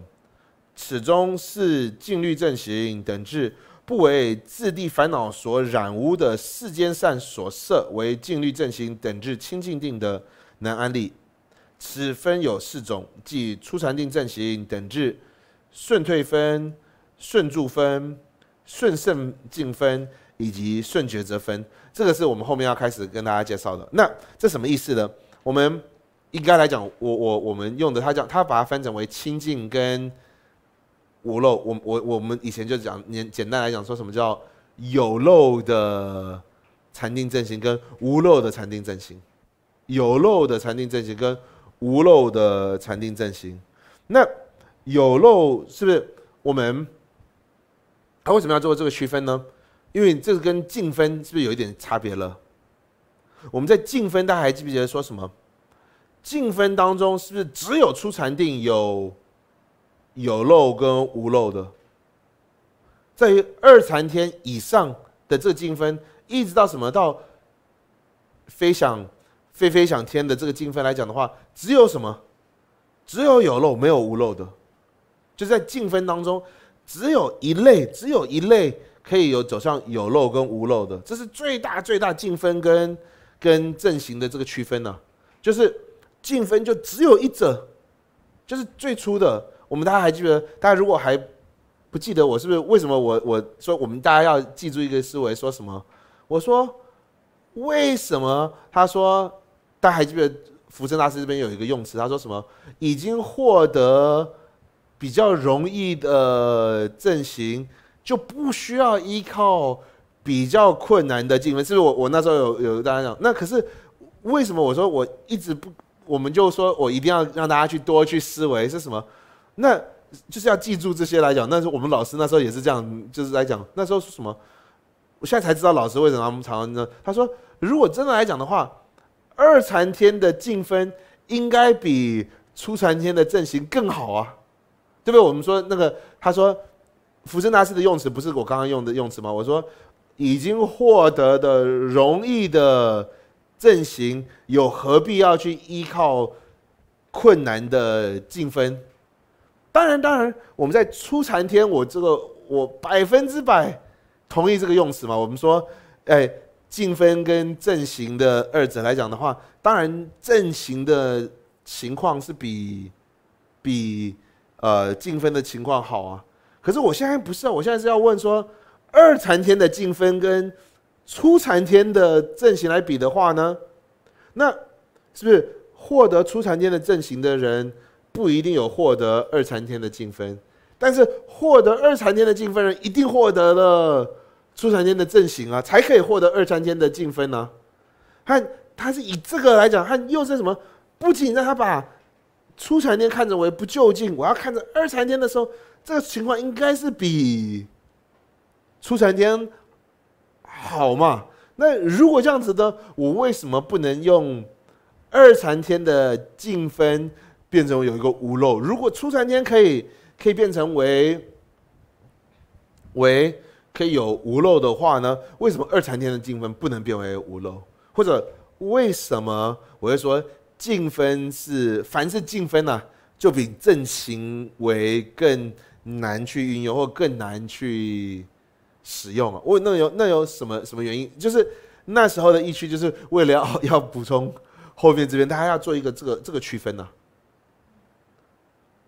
此中是净律正行等至不为自地烦恼所染污的世间善所摄为净律正行等至清净定的能安利。此分有四种，即初禅定正行等至。顺退分、顺助分、顺胜进分以及顺抉择分，这个是我们后面要开始跟大家介绍的。那这什么意思呢？我们应该来讲，我我我们用的，他讲他把它分成为清净跟无漏。我我我们以前就讲简简单来讲，说什么叫有漏的禅定正行跟无漏的禅定正行，有漏的禅定正行跟无漏的禅定正行。那有漏是不是我们？他为什么要做这个区分呢？因为这个跟净分是不是有一点差别了？我们在净分，大家还记不记得说什么？净分当中是不是只有初禅定有有漏跟无漏的？在于二禅天以上的这个净分，一直到什么到飞想飞飞想天的这个净分来讲的话，只有什么？只有有漏，没有无漏的。就是在净分当中，只有一类，只有一类可以有走向有漏跟无漏的，这是最大最大净分跟跟阵型的这个区分呢。就是净分就只有一者，就是最初的，我们大家还记得？大家如果还不记得，我是不是为什么我我说我们大家要记住一个思维，说什么？我说为什么？他说大家还记得福生大师这边有一个用词，他说什么？已经获得。比较容易的阵型就不需要依靠比较困难的进分，是不是？我我那时候有有大家讲，那可是为什么我说我一直不，我们就说我一定要让大家去多去思维是什么？那就是要记住这些来讲。那时候我们老师那时候也是这样，就是来讲那时候是什么？我现在才知道老师为什么我们常常呢？他说，如果真的来讲的话，二禅天的进分应该比初禅天的阵型更好啊。对不对？我们说那个，他说福生纳斯的用词不是我刚刚用的用词吗？我说已经获得的容易的阵型，有何必要去依靠困难的进分？当然，当然，我们在初禅天，我这个我百分之百同意这个用词嘛。我们说，哎，进分跟阵型的二者来讲的话，当然阵型的情况是比比。呃，进分的情况好啊，可是我现在不是啊，我现在是要问说，二禅天的进分跟初禅天的阵型来比的话呢，那是不是获得初禅天的阵型的人不一定有获得二禅天的进分？但是获得二禅天的进分人一定获得了初禅天的阵型啊，才可以获得二禅天的进分呢？他他是以这个来讲，他又是什么？不仅让他把。初禅天看着我不就近，我要看着二禅天的时候，这个情况应该是比初禅天好嘛？那如果这样子呢？我为什么不能用二禅天的净分变成有一个无漏？如果初禅天可以可以变成为为可以有无漏的话呢？为什么二禅天的净分不能变为无漏？或者为什么我会说？禁分是，凡是禁分呢，就比正行为更难去运用，或更难去使用啊。我那有那有什么什么原因？就是那时候的意趣，就是为了要 [LAUGHS] 要补充后面这边，大家要做一个这个这个区分呢。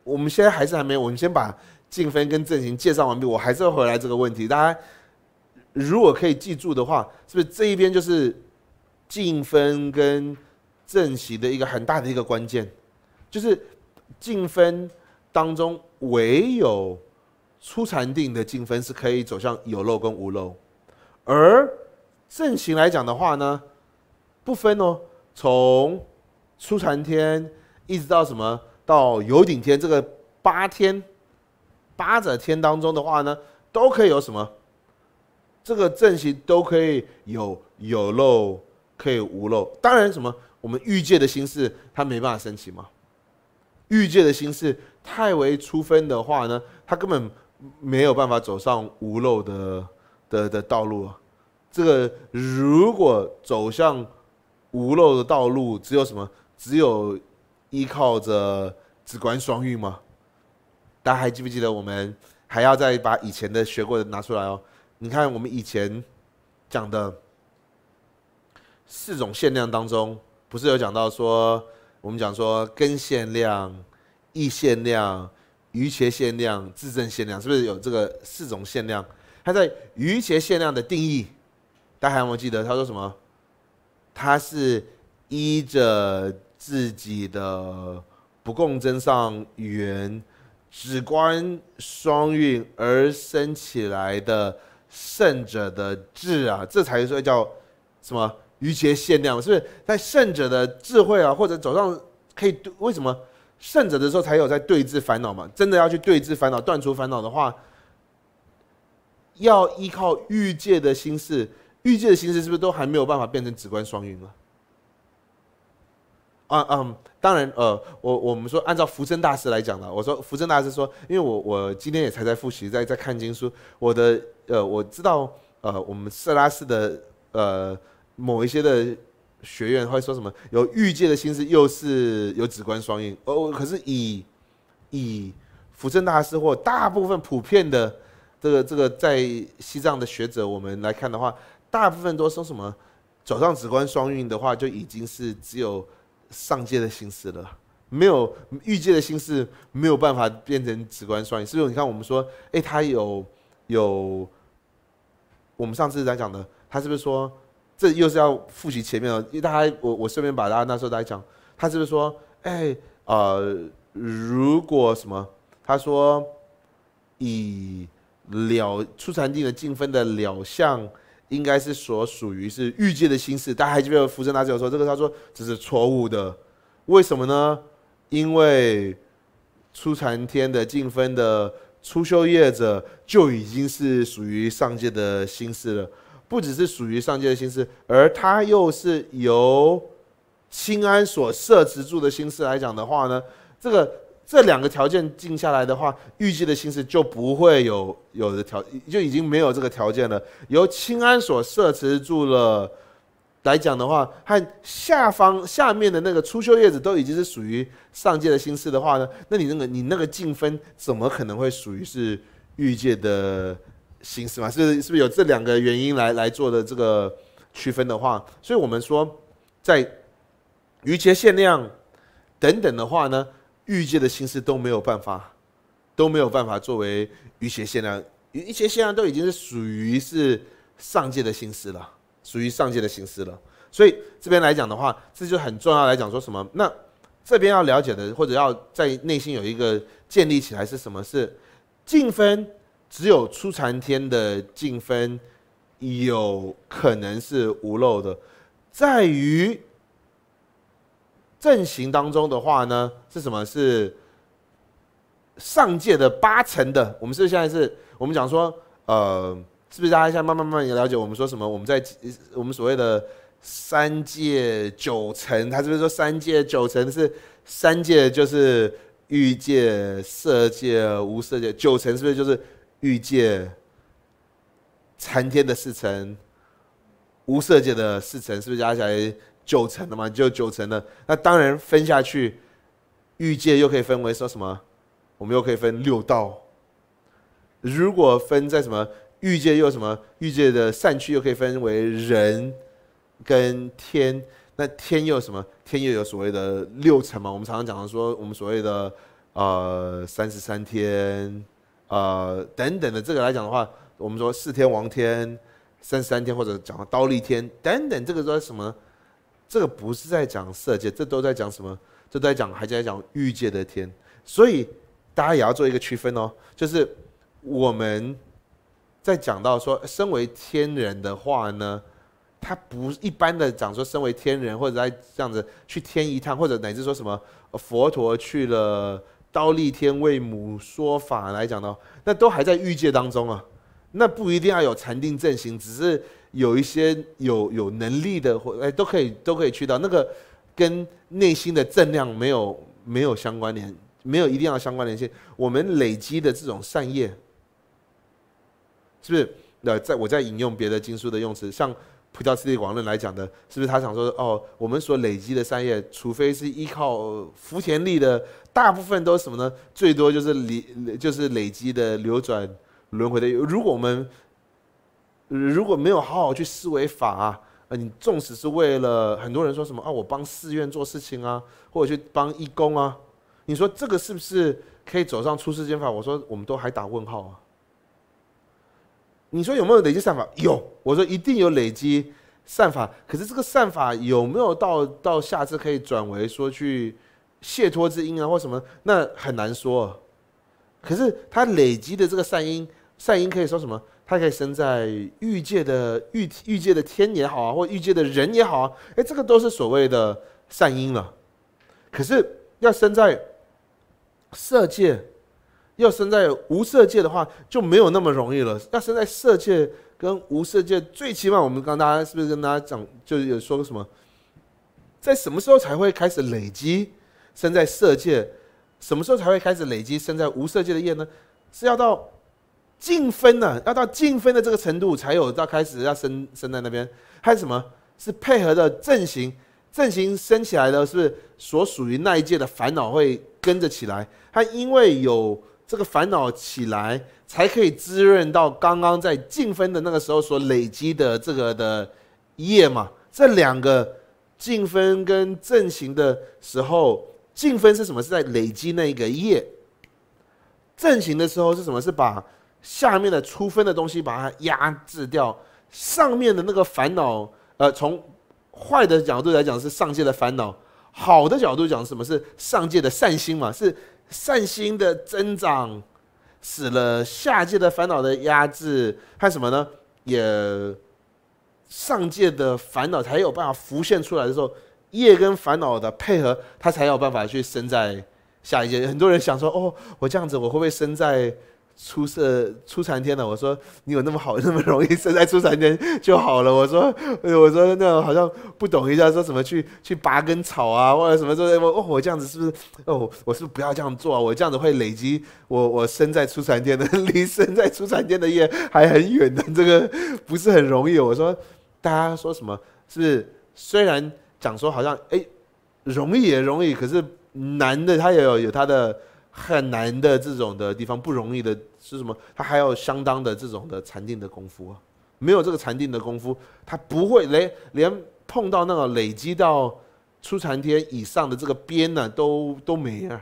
我们现在还是还没，有，我们先把净分跟正行介绍完毕。我还是要回来这个问题，大家如果可以记住的话，是不是这一边就是净分跟？正行的一个很大的一个关键，就是竞分当中唯有初禅定的竞分是可以走向有漏跟无漏，而正行来讲的话呢，不分哦，从初禅天一直到什么到有顶天这个八天八者天当中的话呢，都可以有什么？这个正型都可以有有漏可以无漏，当然什么？我们欲界的心事，他没办法升起吗？欲界的心事太为出分的话呢，他根本没有办法走上无漏的的的道路啊！这个如果走向无漏的道路，只有什么？只有依靠着只观双运吗？大家还记不记得？我们还要再把以前的学过的拿出来哦。你看，我们以前讲的四种限量当中。不是有讲到说，我们讲说根限量、意限量、鱼切限量、自证限量，是不是有这个四种限量？它在鱼切限量的定义，大家还有没有记得？他说什么？它是依着自己的不共真上缘，只观双运而生起来的圣者的智啊，这才说叫什么？愚见限量，是不是在圣者的智慧啊？或者走上可以为什么圣者的时候才有在对治烦恼嘛？真的要去对治烦恼、断除烦恼的话，要依靠欲界的心事，欲界的心事是不是都还没有办法变成直观双运了？啊嗯，当然，呃，我我们说按照福生大师来讲的，我说福生大师说，因为我我今天也才在复习，在在看经书，我的呃，我知道呃，我们色拉寺的呃。某一些的学院会说什么有欲界的心思，又是有指观双运哦。可是以以福正大师或大部分普遍的这个这个在西藏的学者，我们来看的话，大部分都说什么走上指观双运的话，就已经是只有上界的心思了，没有欲界的心思，没有办法变成直观双运。是不是？你看我们说，哎，他有有我们上次在讲的，他是不是说？这又是要复习前面了，因为大家，我我顺便把大家那时候大家讲，他是不是说，哎，呃，如果什么，他说，以了初禅定的净分的了相，应该是所属于是欲界的心事，大家还记得福生大师有说这个，他说这是错误的，为什么呢？因为初禅天的净分的初修业者就已经是属于上界的心事了。不只是属于上界的心思，而它又是由清安所设持住的心思来讲的话呢，这个这两个条件定下来的话，预计的心思就不会有有的条，就已经没有这个条件了。由清安所设持住了来讲的话，和下方下面的那个初修叶子都已经是属于上界的心思的话呢，那你那个你那个净分怎么可能会属于是预界的？心思嘛，是是不是有这两个原因来来做的这个区分的话，所以我们说在余劫限量等等的话呢，预界的心思都没有办法都没有办法作为余劫限量，一些限量都已经是属于是上界的心思了，属于上界的心思了。所以这边来讲的话，这就很重要来讲说什么？那这边要了解的或者要在内心有一个建立起来是什么？是净分。只有出禅天的净分有可能是无漏的，在于阵型当中的话呢，是什么？是上界的八层的。我们是现在是，我们讲说，呃，是不是大家现在慢慢慢慢也了解？我们说什么？我们在我们所谓的三界九层，他是不是说三界九层是三界就是欲界、色界、无色界，九层是不是就是？欲界、梵天的四层、无色界的四层，是不是加起来九层了嘛？就九层了。那当然分下去，欲界又可以分为说什么？我们又可以分六道。如果分在什么欲界又什么欲界的善趣又可以分为人跟天，那天又什么？天又有所谓的六层嘛？我们常常讲的说，我们所谓的呃三十三天。呃，等等的这个来讲的话，我们说四天王天、三十三天或者讲到刀立天等等，这个说什么？这个不是在讲色界，这都在讲什么？这都在讲还在讲欲界的天。所以大家也要做一个区分哦，就是我们在讲到说身为天人的话呢，他不一般的讲说身为天人或者在这样子去天一趟，或者乃至说什么佛陀去了。刀立天为母说法来讲呢，那都还在欲界当中啊，那不一定要有禅定正行，只是有一些有有能力的或哎都可以都可以去到那个跟内心的正量没有没有相关联，没有一定要相关联性。我们累积的这种善业，是不是？那在我在引用别的经书的用词，像。回到世界广论来讲的，是不是他想说哦，我们所累积的三业，除非是依靠福田力的，大部分都是什么呢？最多就是累，就是累积的流转轮回的。如果我们如果没有好好去思维法啊，你纵使是为了很多人说什么啊，我帮寺院做事情啊，或者去帮义工啊，你说这个是不是可以走上出世间法？我说我们都还打问号啊。你说有没有累积善法？有，我说一定有累积善法。可是这个善法有没有到到下次可以转为说去谢托之因啊，或什么？那很难说。可是他累积的这个善因，善因可以说什么？他可以生在欲界的欲欲界的天也好啊，或欲界的人也好啊。哎，这个都是所谓的善因了。可是要生在色界。要生在无色界的话，就没有那么容易了。要生在色界跟无色界，最起码我们刚大家是不是跟大家讲，就是说什么，在什么时候才会开始累积生在色界？什么时候才会开始累积生在无色界的业呢？是要到净分呢？要到净分的这个程度，才有要开始要生生在那边。还是什么是配合的阵型？阵型升起来的是所属于那一界的烦恼会跟着起来。它因为有。这个烦恼起来，才可以滋润到刚刚在净分的那个时候所累积的这个的业嘛？这两个净分跟正行的时候，净分是什么？是在累积那一个业。正行的时候是什么？是把下面的出分的东西把它压制掉，上面的那个烦恼，呃，从坏的角度来讲是上界的烦恼，好的角度讲什么是上界的善心嘛？是。善心的增长，使得下界的烦恼的压制，还有什么呢？也上界的烦恼才有办法浮现出来的时候，业跟烦恼的配合，它才有办法去生在下一界。很多人想说：“哦，我这样子，我会不会生在？”出色出禅天了，我说你有那么好，那么容易生在出禅天就好了。我说，[LAUGHS] 我说那好像不懂一下，说怎么去去拔根草啊，或者什么说，我我这样子是不是哦？我是不是不要这样做啊？我这样子会累积，我我生在出禅天的 [LAUGHS] 离生在出禅天的业还很远的，这个不是很容易。我说，大家说什么？是虽然讲说好像哎，容易也容易，可是难的他也有有他的。很难的这种的地方不容易的是什么？他还有相当的这种的禅定的功夫啊！没有这个禅定的功夫，他不会连连碰到那种累积到初禅天以上的这个边呢，都都没了，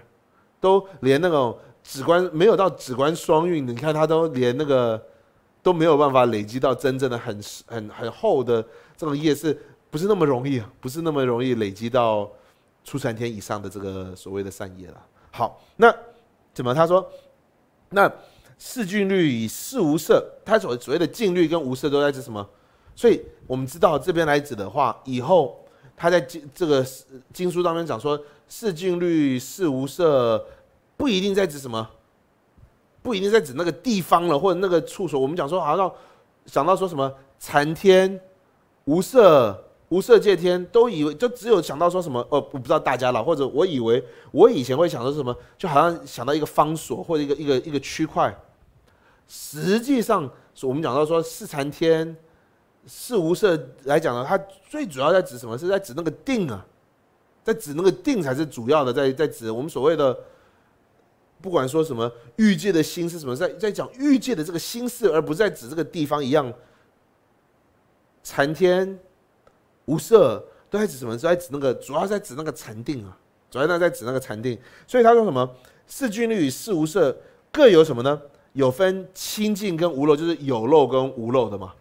都连那种止观没有到止观双运，你看他都连那个都没有办法累积到真正的很很很厚的这种业，是不是那么容易？不是那么容易累积到初禅天以上的这个所谓的善业了。好，那怎么他说？那四净律与四无色，他所所谓的净律跟无色都在指什么？所以我们知道这边来指的话，以后他在经这个经书当中讲说，四净律、四无色不一定在指什么，不一定在指那个地方了，或者那个处所。我们讲说，好像想到说什么，残天无色。无色界天都以为，就只有想到说什么？呃，我不知道大家了，或者我以为我以前会想说什么，就好像想到一个方所，或者一个一个一个区块。实际上，我们讲到说四禅天、是无色来讲呢，它最主要在指什么？是在指那个定啊，在指那个定才是主要的，在在指我们所谓的，不管说什么欲界的心是什么，在在讲欲界的这个心事，而不是在指这个地方一样，禅天。无色都在指什么？在指那个，主要在指那个禅定啊，主要那在指那个禅定。所以他说什么？四军律与四无色各有什么呢？有分清净跟无漏，就是有漏跟无漏的嘛。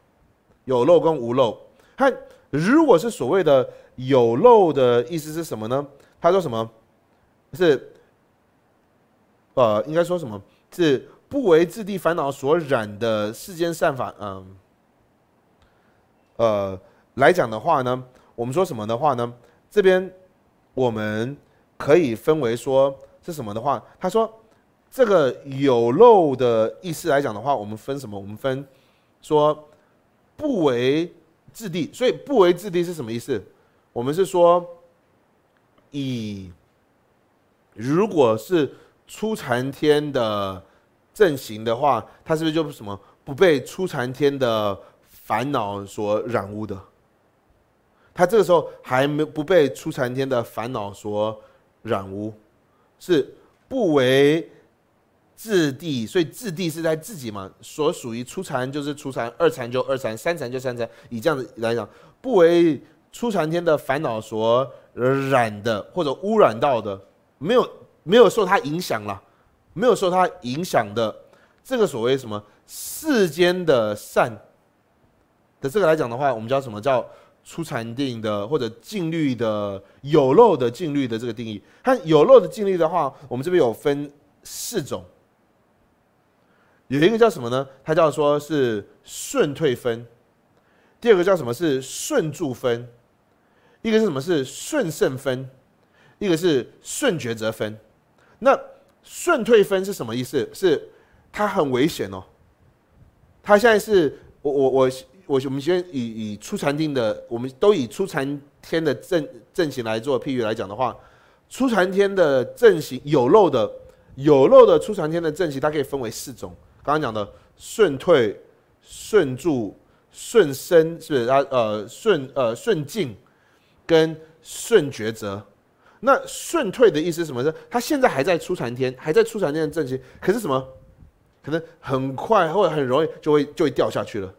有漏跟无漏，看如果是所谓的有漏的意思是什么呢？他说什么是呃，应该说什么是不为自地烦恼所染的世间善法，嗯，呃。来讲的话呢，我们说什么的话呢？这边我们可以分为说是什么的话？他说这个有漏的意思来讲的话，我们分什么？我们分说不为质地，所以不为质地是什么意思？我们是说以如果是初禅天的阵型的话，它是不是就是什么不被初禅天的烦恼所染污的？他这个时候还没不被出禅天的烦恼所染污，是不为自地，所以自地是在自己嘛？所属于出禅就是出禅，二禅就二禅，三禅就三禅，以这样子来讲，不为出禅天的烦恼所染的，或者污染到的，没有没有受他影响了，没有受他影响的，这个所谓什么世间的善的这个来讲的话，我们叫什么叫？出禅定的或者禁律的有漏的禁律的这个定义，它有漏的禁律的话，我们这边有分四种，有一个叫什么呢？它叫说是顺退分，第二个叫什么是顺助分，一个是什么是顺胜分，一个是顺抉择分。那顺退分是什么意思？是它很危险哦，它现在是我我我。我我们先以以出禅定的，我们都以出禅天的阵阵型来做譬喻来讲的话，出禅天的阵型有漏的有漏的出禅天的阵型，它可以分为四种。刚刚讲的顺退、顺住、顺身，是不是？它呃顺呃顺境跟顺抉择。那顺退的意思是什么？它现在还在出禅天，还在出禅天的阵型，可是什么？可能很快或者很容易就会就会掉下去了。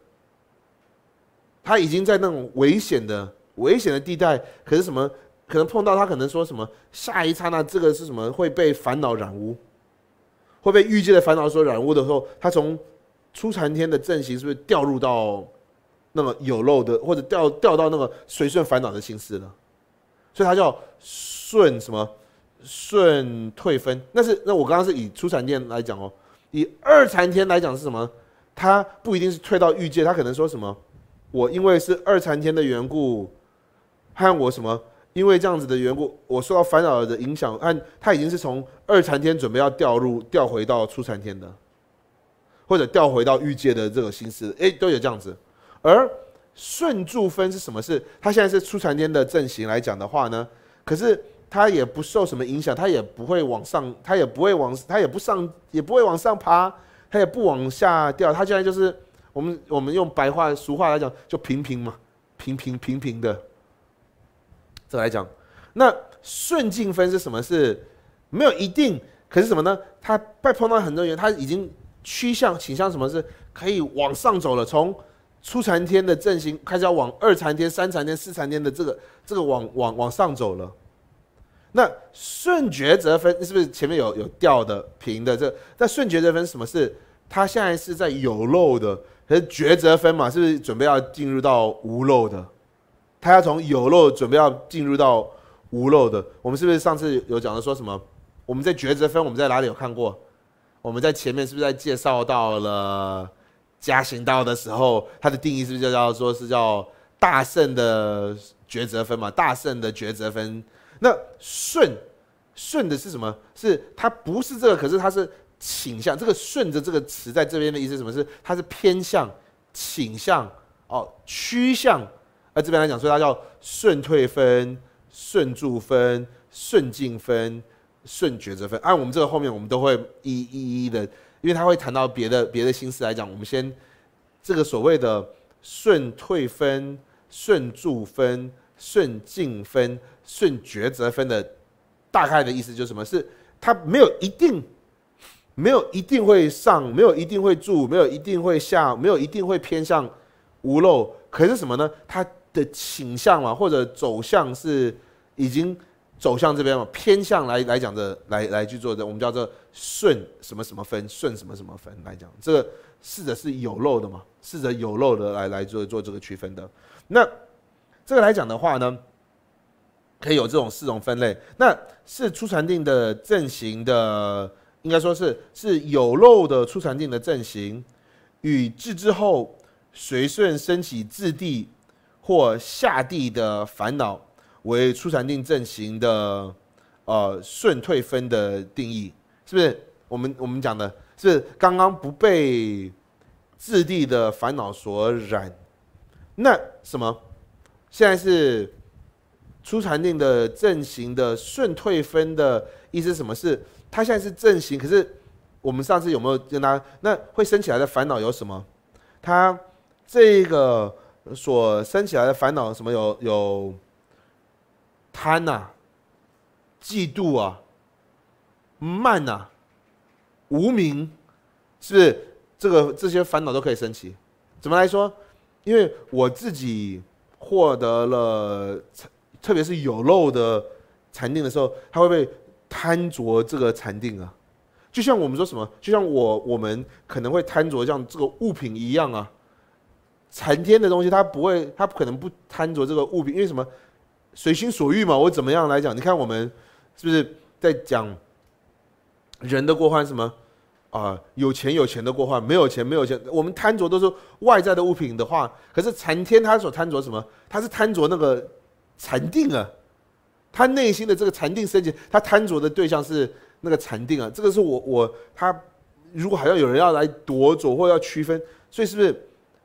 他已经在那种危险的、危险的地带，可是什么？可能碰到他，可能说什么？下一刹那，这个是什么会被烦恼染污？会被欲界的烦恼所染污的时候，他从初禅天的阵型是不是掉入到那么有漏的，或者掉掉到那么随顺烦恼的心思了？所以，他叫顺什么？顺退分？那是那我刚刚是以初禅天来讲哦，以二禅天来讲是什么？他不一定是退到欲界，他可能说什么？我因为是二禅天的缘故，和我什么？因为这样子的缘故，我受到烦恼的影响，他他已经是从二禅天准备要调入调回到初禅天的，或者调回到欲界的这个心思，诶，都有这样子。而顺住分是什么事？他现在是初禅天的阵型来讲的话呢，可是他也不受什么影响，他也不会往上，他也不会往，他也不上，也不会往上爬，他也不往下掉，他现在就是。我们我们用白话俗话来讲，就平平嘛，平平平平的。这来讲，那顺境分是什么？是没有一定，可是什么呢？它被碰到很多原因，它已经趋向倾向什么是可以往上走了。从初残天的阵型开始要往二残天、三残天、四残天的这个这个往往往上走了。那顺抉择分是不是前面有有掉的平的这？那顺抉择分什么是？它现在是在有漏的。可是抉择分嘛，是不是准备要进入到无漏的？他要从有漏准备要进入到无漏的。我们是不是上次有讲的说什么？我们在抉择分，我们在哪里有看过？我们在前面是不是在介绍到了加行道的时候，它的定义是不是就叫说是叫大圣的抉择分嘛？大圣的抉择分。那顺顺的是什么？是它不是这个，可是它是。倾向这个顺着这个词在这边的意思，什么是？它是偏向、倾向、哦、趋向，啊这边来讲，所以它叫顺退分、顺助分、顺进分、顺抉择分。按我们这个后面，我们都会一、一、一的，因为它会谈到别的、别的心思来讲，我们先这个所谓的顺退分、顺助分、顺进分、顺抉择分的大概的意思，就是什么是？它没有一定。没有一定会上，没有一定会住，没有一定会下，没有一定会偏向无漏。可是什么呢？它的倾向嘛，或者走向是已经走向这边嘛，偏向来来讲的，来来去做的，我们叫做顺什么什么分，顺什么什么分来讲。这个试着是有漏的嘛，试着有漏的来来做做这个区分的。那这个来讲的话呢，可以有这种四种分类。那是出禅定的阵型的。应该说是是有漏的初禅定的阵型，与治之后随顺升起质地或下地的烦恼为初禅定阵型的呃顺退分的定义，是不是？我们我们讲的是刚刚不被质地的烦恼所染，那什么？现在是初禅定的阵型的顺退分的意思，什么是？他现在是正行，可是我们上次有没有跟他？那会升起来的烦恼有什么？他这个所升起来的烦恼，什么有有贪呐、嫉妒啊、慢呐、无名，是不是这个这些烦恼都可以升起？怎么来说？因为我自己获得了，特别是有漏的禅定的时候，他会被。贪着这个禅定啊，就像我们说什么，就像我我们可能会贪着像这个物品一样啊，禅天的东西，他不会，他不可能不贪着这个物品，因为什么？随心所欲嘛。我怎么样来讲？你看我们是不是在讲人的过患？什么啊？有钱有钱的过患，没有钱没有钱。我们贪着都是外在的物品的话，可是禅天他所贪着什么？他是贪着那个禅定啊。他内心的这个禅定升起，他贪着的对象是那个禅定啊，这个是我我他，如果好像有人要来夺走或要区分，所以是不是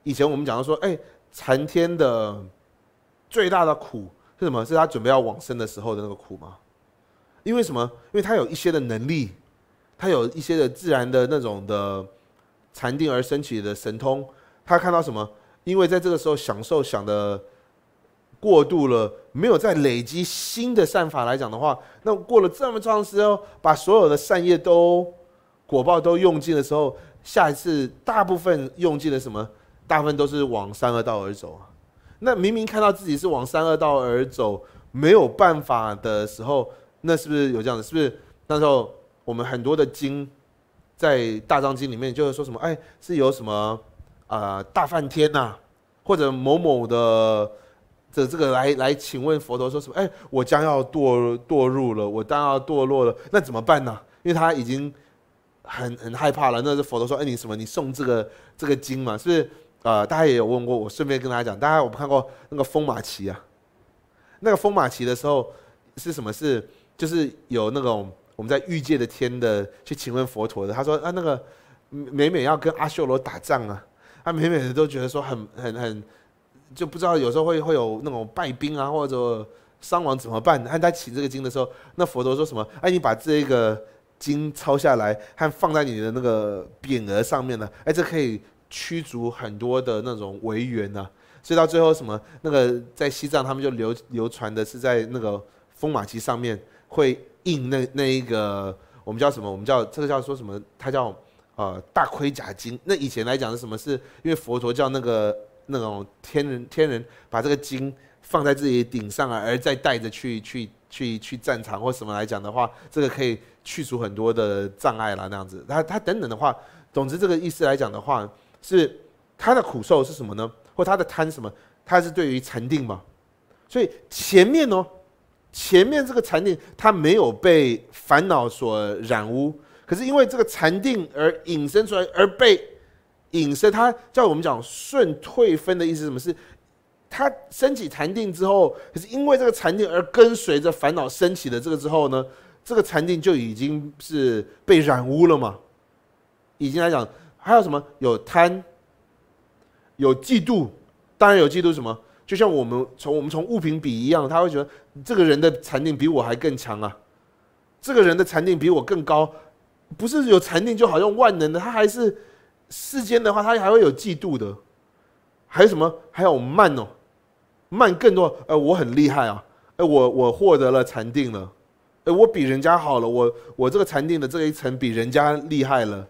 以前我们讲到说，哎，禅天的最大的苦是什么？是他准备要往生的时候的那个苦吗？因为什么？因为他有一些的能力，他有一些的自然的那种的禅定而升起的神通，他看到什么？因为在这个时候享受想的过度了。没有在累积新的善法来讲的话，那过了这么长时间，把所有的善业都果报都用尽的时候，下一次大部分用尽了什么？大部分都是往三恶道而走啊。那明明看到自己是往三恶道而走，没有办法的时候，那是不是有这样的？是不是那时候我们很多的经，在大藏经里面就是说什么？哎，是有什么啊？大梵天呐，或者某某的。这这个来来请问佛陀说什么？哎，我将要堕堕入了，我将要堕落了，那怎么办呢？因为他已经很很害怕了。那是佛陀说，哎，你什么？你送这个这个经嘛？是呃，大家也有问过我，顺便跟大家讲，大家我们看过那个风马旗啊，那个风马旗的时候是什么？是就是有那种我们在欲界的天的去请问佛陀的，他说啊，那个每每要跟阿修罗打仗啊，他 [LAUGHS] 每每都觉得说很很很。就不知道有时候会会有那种败兵啊，或者伤亡怎么办？他他请这个经的时候，那佛陀说什么？哎，你把这个经抄下来，还放在你的那个匾额上面呢。哎，这可以驱逐很多的那种违缘呢。所以到最后什么？那个在西藏他们就流流传的是在那个风马旗上面会印那那一个我们叫什么？我们叫这个叫说什么？它叫呃大盔甲经。那以前来讲是什么？是因为佛陀叫那个。那种天人天人把这个金放在自己顶上啊，而再带着去去去去战场或什么来讲的话，这个可以去除很多的障碍啦，那样子。他他等等的话，总之这个意思来讲的话，是他的苦受是什么呢？或他的贪什么？他是对于禅定嘛？所以前面呢，前面这个禅定他没有被烦恼所染污，可是因为这个禅定而引申出来而被。隐身，他叫我们讲顺退分的意思，什么是他升起禅定之后，可是因为这个禅定而跟随着烦恼升起的这个之后呢，这个禅定就已经是被染污了嘛？已经来讲，还有什么有贪，有嫉妒，当然有嫉妒什么？就像我们从我们从物品比一样，他会觉得这个人的禅定比我还更强啊，这个人的禅定比我更高，不是有禅定就好像万能的，他还是。世间的话，他还会有嫉妒的，还有什么？还有慢哦，慢更多。呃，我很厉害啊，哎，我我获得了禅定了，哎，我比人家好了，我我这个禅定的这一层比人家厉害了，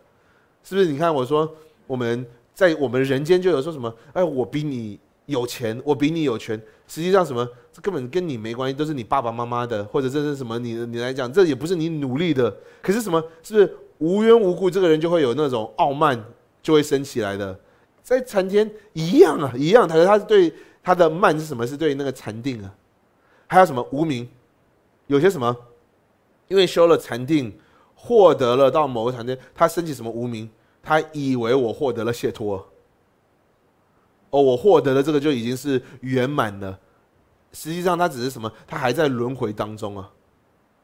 是不是？你看，我说我们在我们人间就有说什么？哎，我比你有钱，我比你有权，实际上什么这根本跟你没关系，都是你爸爸妈妈的，或者这是什么？你你来讲，这也不是你努力的，可是什么？是不是无缘无故这个人就会有那种傲慢？就会升起来的，在禅天一样啊，一样。他说他是对他的慢是什么？是对那个禅定啊，还有什么无名？有些什么？因为修了禅定，获得了到某个禅天，他升起什么无名？他以为我获得了解脱，哦，我获得了这个就已经是圆满了。实际上，他只是什么？他还在轮回当中啊，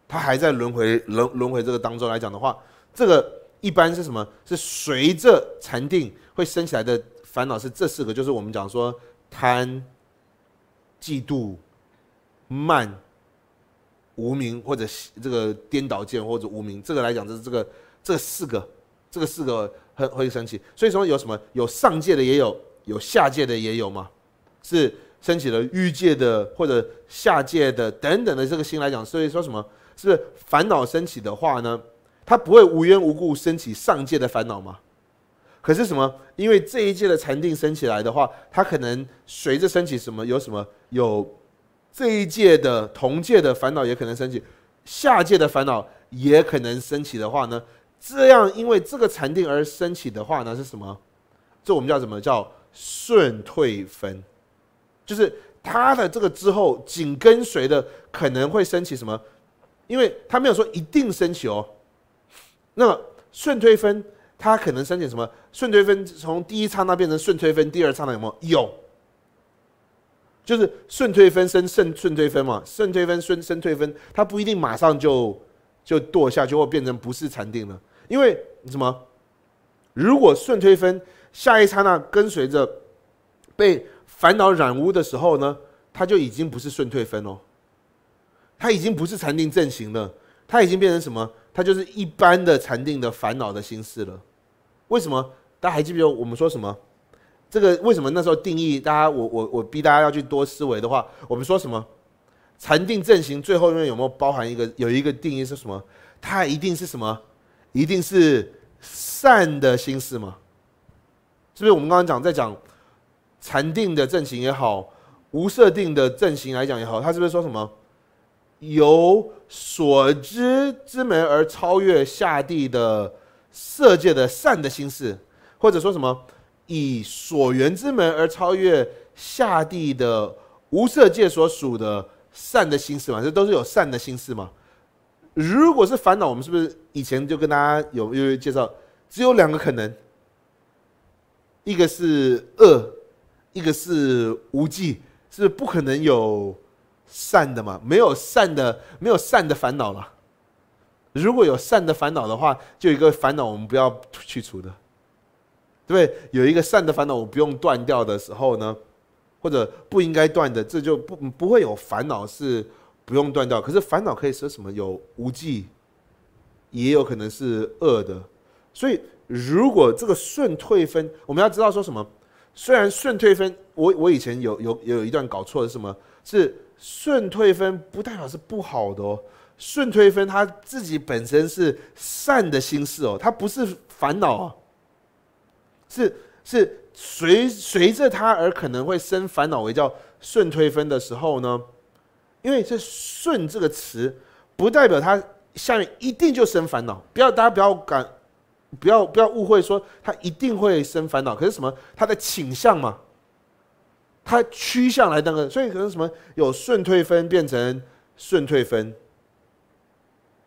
他还在轮回轮轮回这个当中来讲的话，这个。一般是什么？是随着禅定会升起来的烦恼是这四个，就是我们讲说贪、嫉妒、慢、无名或者这个颠倒见或者无名，这个来讲，这是这个这四个，这个四个很会升起。所以说有什么有上界的也有，有下界的也有吗？是升起了欲界的或者下界的等等的这个心来讲，所以说什么？是烦恼升起的话呢？他不会无缘无故升起上界的烦恼吗？可是什么？因为这一届的禅定升起来的话，它可能随着升起什么？有什么？有这一届的同界的烦恼也可能升起，下界的烦恼也可能升起的话呢？这样因为这个禅定而升起的话呢？是什么？这我们叫什么叫顺退分？就是它的这个之后紧跟随的可能会升起什么？因为它没有说一定升起哦。那么顺推分，他可能申请什么？顺推分从第一刹那变成顺推分，第二刹那有没有？有，就是顺推分升顺顺推分嘛，顺推分顺升推分，他不一定马上就就堕下去或变成不是禅定了，因为什么？如果顺推分下一刹那跟随着被烦恼染污的时候呢，他就已经不是顺推分哦，他已经不是禅定阵型了，他已经变成什么？它就是一般的禅定的烦恼的心事了，为什么？大家还记不记得我们说什么？这个为什么那时候定义？大家，我我我逼大家要去多思维的话，我们说什么？禅定正行最后面有没有包含一个有一个定义是什么？它一定是什么？一定是善的心事吗？是不是我们刚刚讲在讲禅定的正行也好，无设定的正行来讲也好，他是不是说什么？由所知之门而超越下地的色界的善的心事，或者说什么以所缘之门而超越下地的无色界所属的善的心事嘛？这都是有善的心事嘛？如果是烦恼，我们是不是以前就跟大家有有介绍，只有两个可能，一个是恶，一个是无忌，是不是不可能有？善的嘛，没有善的，没有善的烦恼了。如果有善的烦恼的话，就有一个烦恼我们不要去除的，对不对？有一个善的烦恼我不用断掉的时候呢，或者不应该断的，这就不不会有烦恼是不用断掉。可是烦恼可以说什么？有无忌，也有可能是恶的。所以如果这个顺退分，我们要知道说什么？虽然顺退分，我我以前有有有一段搞错了，什么是？顺推分不代表是不好的哦，顺推分他自己本身是善的心事哦，他不是烦恼哦，是是随随着他而可能会生烦恼为叫顺推分的时候呢，因为这顺这个词不代表他下面一定就生烦恼，不要大家不要感，不要不要误会说他一定会生烦恼，可是什么他的倾向嘛。它趋向来那个，所以可能什么有顺退分变成顺退分，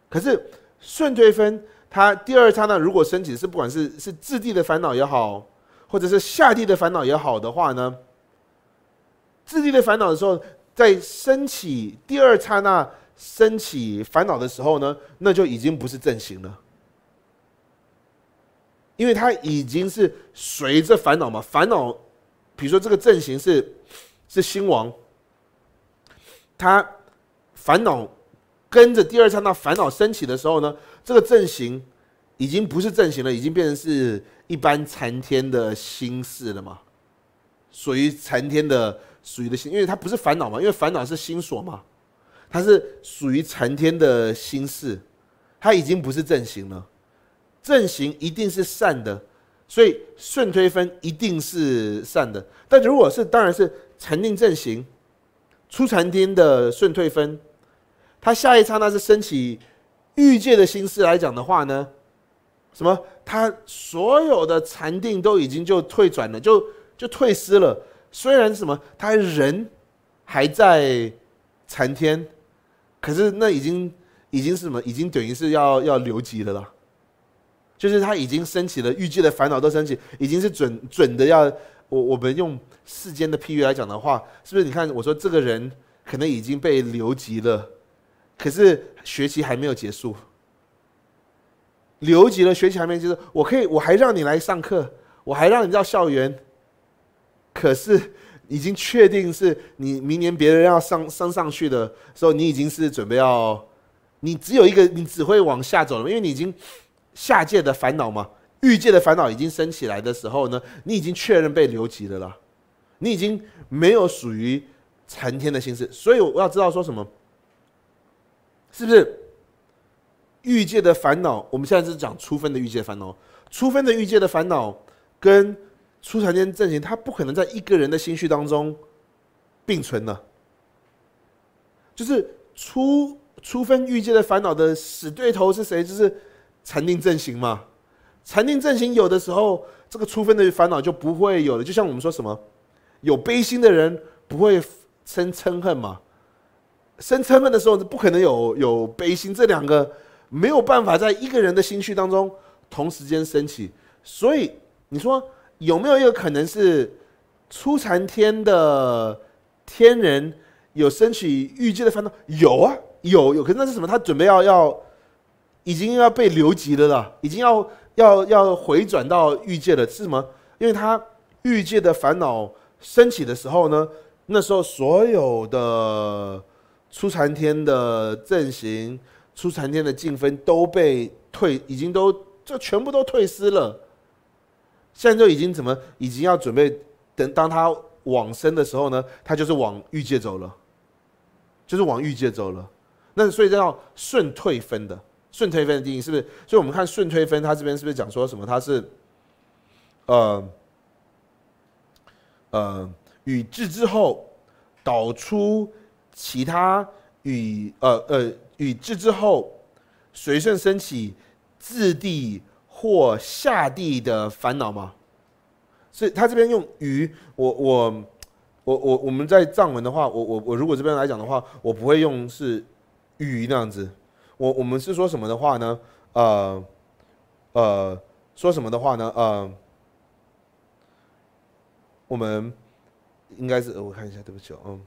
可是顺退分，它第二刹那如果升起是不管是是质地的烦恼也好，或者是下地的烦恼也好的话呢，质地的烦恼的时候，在升起第二刹那升起烦恼的时候呢，那就已经不是正行了，因为它已经是随着烦恼嘛，烦恼。比如说这个阵型是是星王，他烦恼跟着第二刹那烦恼升起的时候呢，这个阵型已经不是阵型了，已经变成是一般残天的心事了嘛，属于残天的属于的心，因为它不是烦恼嘛，因为烦恼是心所嘛，它是属于残天的心事，它已经不是阵型了，阵型一定是善的。所以顺推分一定是善的，但如果是当然是禅定正行出禅天的顺推分，他下一刹那是升起欲界的心思来讲的话呢，什么？他所有的禅定都已经就退转了，就就退失了。虽然什么，他人还在禅天，可是那已经已经是什么？已经等于是要要留级的了。就是他已经升起了，预计的烦恼都升起，已经是准准的要我我们用世间的譬喻来讲的话，是不是？你看我说这个人可能已经被留级了，可是学习还没有结束，留级了，学习还没结束，我可以我还让你来上课，我还让你到校园，可是已经确定是你明年别人要上升上去的时候，你已经是准备要你只有一个，你只会往下走了，因为你已经。下界的烦恼嘛，欲界的烦恼已经升起来的时候呢，你已经确认被留级的了，你已经没有属于残天的心事，所以我要知道说什么，是不是欲界的烦恼？我们现在是讲初分的欲界烦恼，初分的欲界的烦恼跟初残天正行，它不可能在一个人的心绪当中并存呢。就是初初分欲界的烦恼的死对头是谁？就是。禅定正行嘛，禅定正行有的时候，这个出分的烦恼就不会有了。就像我们说什么，有悲心的人不会生嗔恨嘛，生嗔恨的时候，不可能有有悲心。这两个没有办法在一个人的心绪当中同时间升起。所以你说有没有一个可能是初禅天的天人有升起欲界的烦恼？有啊，有有。可是那是什么？他准备要要。已经要被留级的了，已经要要要回转到欲界了，是吗？因为他欲界的烦恼升起的时候呢，那时候所有的出残天的阵型、出残天的净分都被退，已经都这全部都退失了。现在就已经怎么，已经要准备等当他往生的时候呢，他就是往欲界走了，就是往欲界走了。那所以叫顺退分的。顺推分的定义是不是？所以我们看顺推分，他这边是不是讲说什么？他是，呃，呃，与治之后导出其他与呃呃与治之后随顺升起质地或下地的烦恼吗？所以他这边用与我我我我我们在藏文的话，我我我如果这边来讲的话，我不会用是与那样子。我我们是说什么的话呢？呃，呃，说什么的话呢？呃，我们应该是我看一下，对不起，嗯，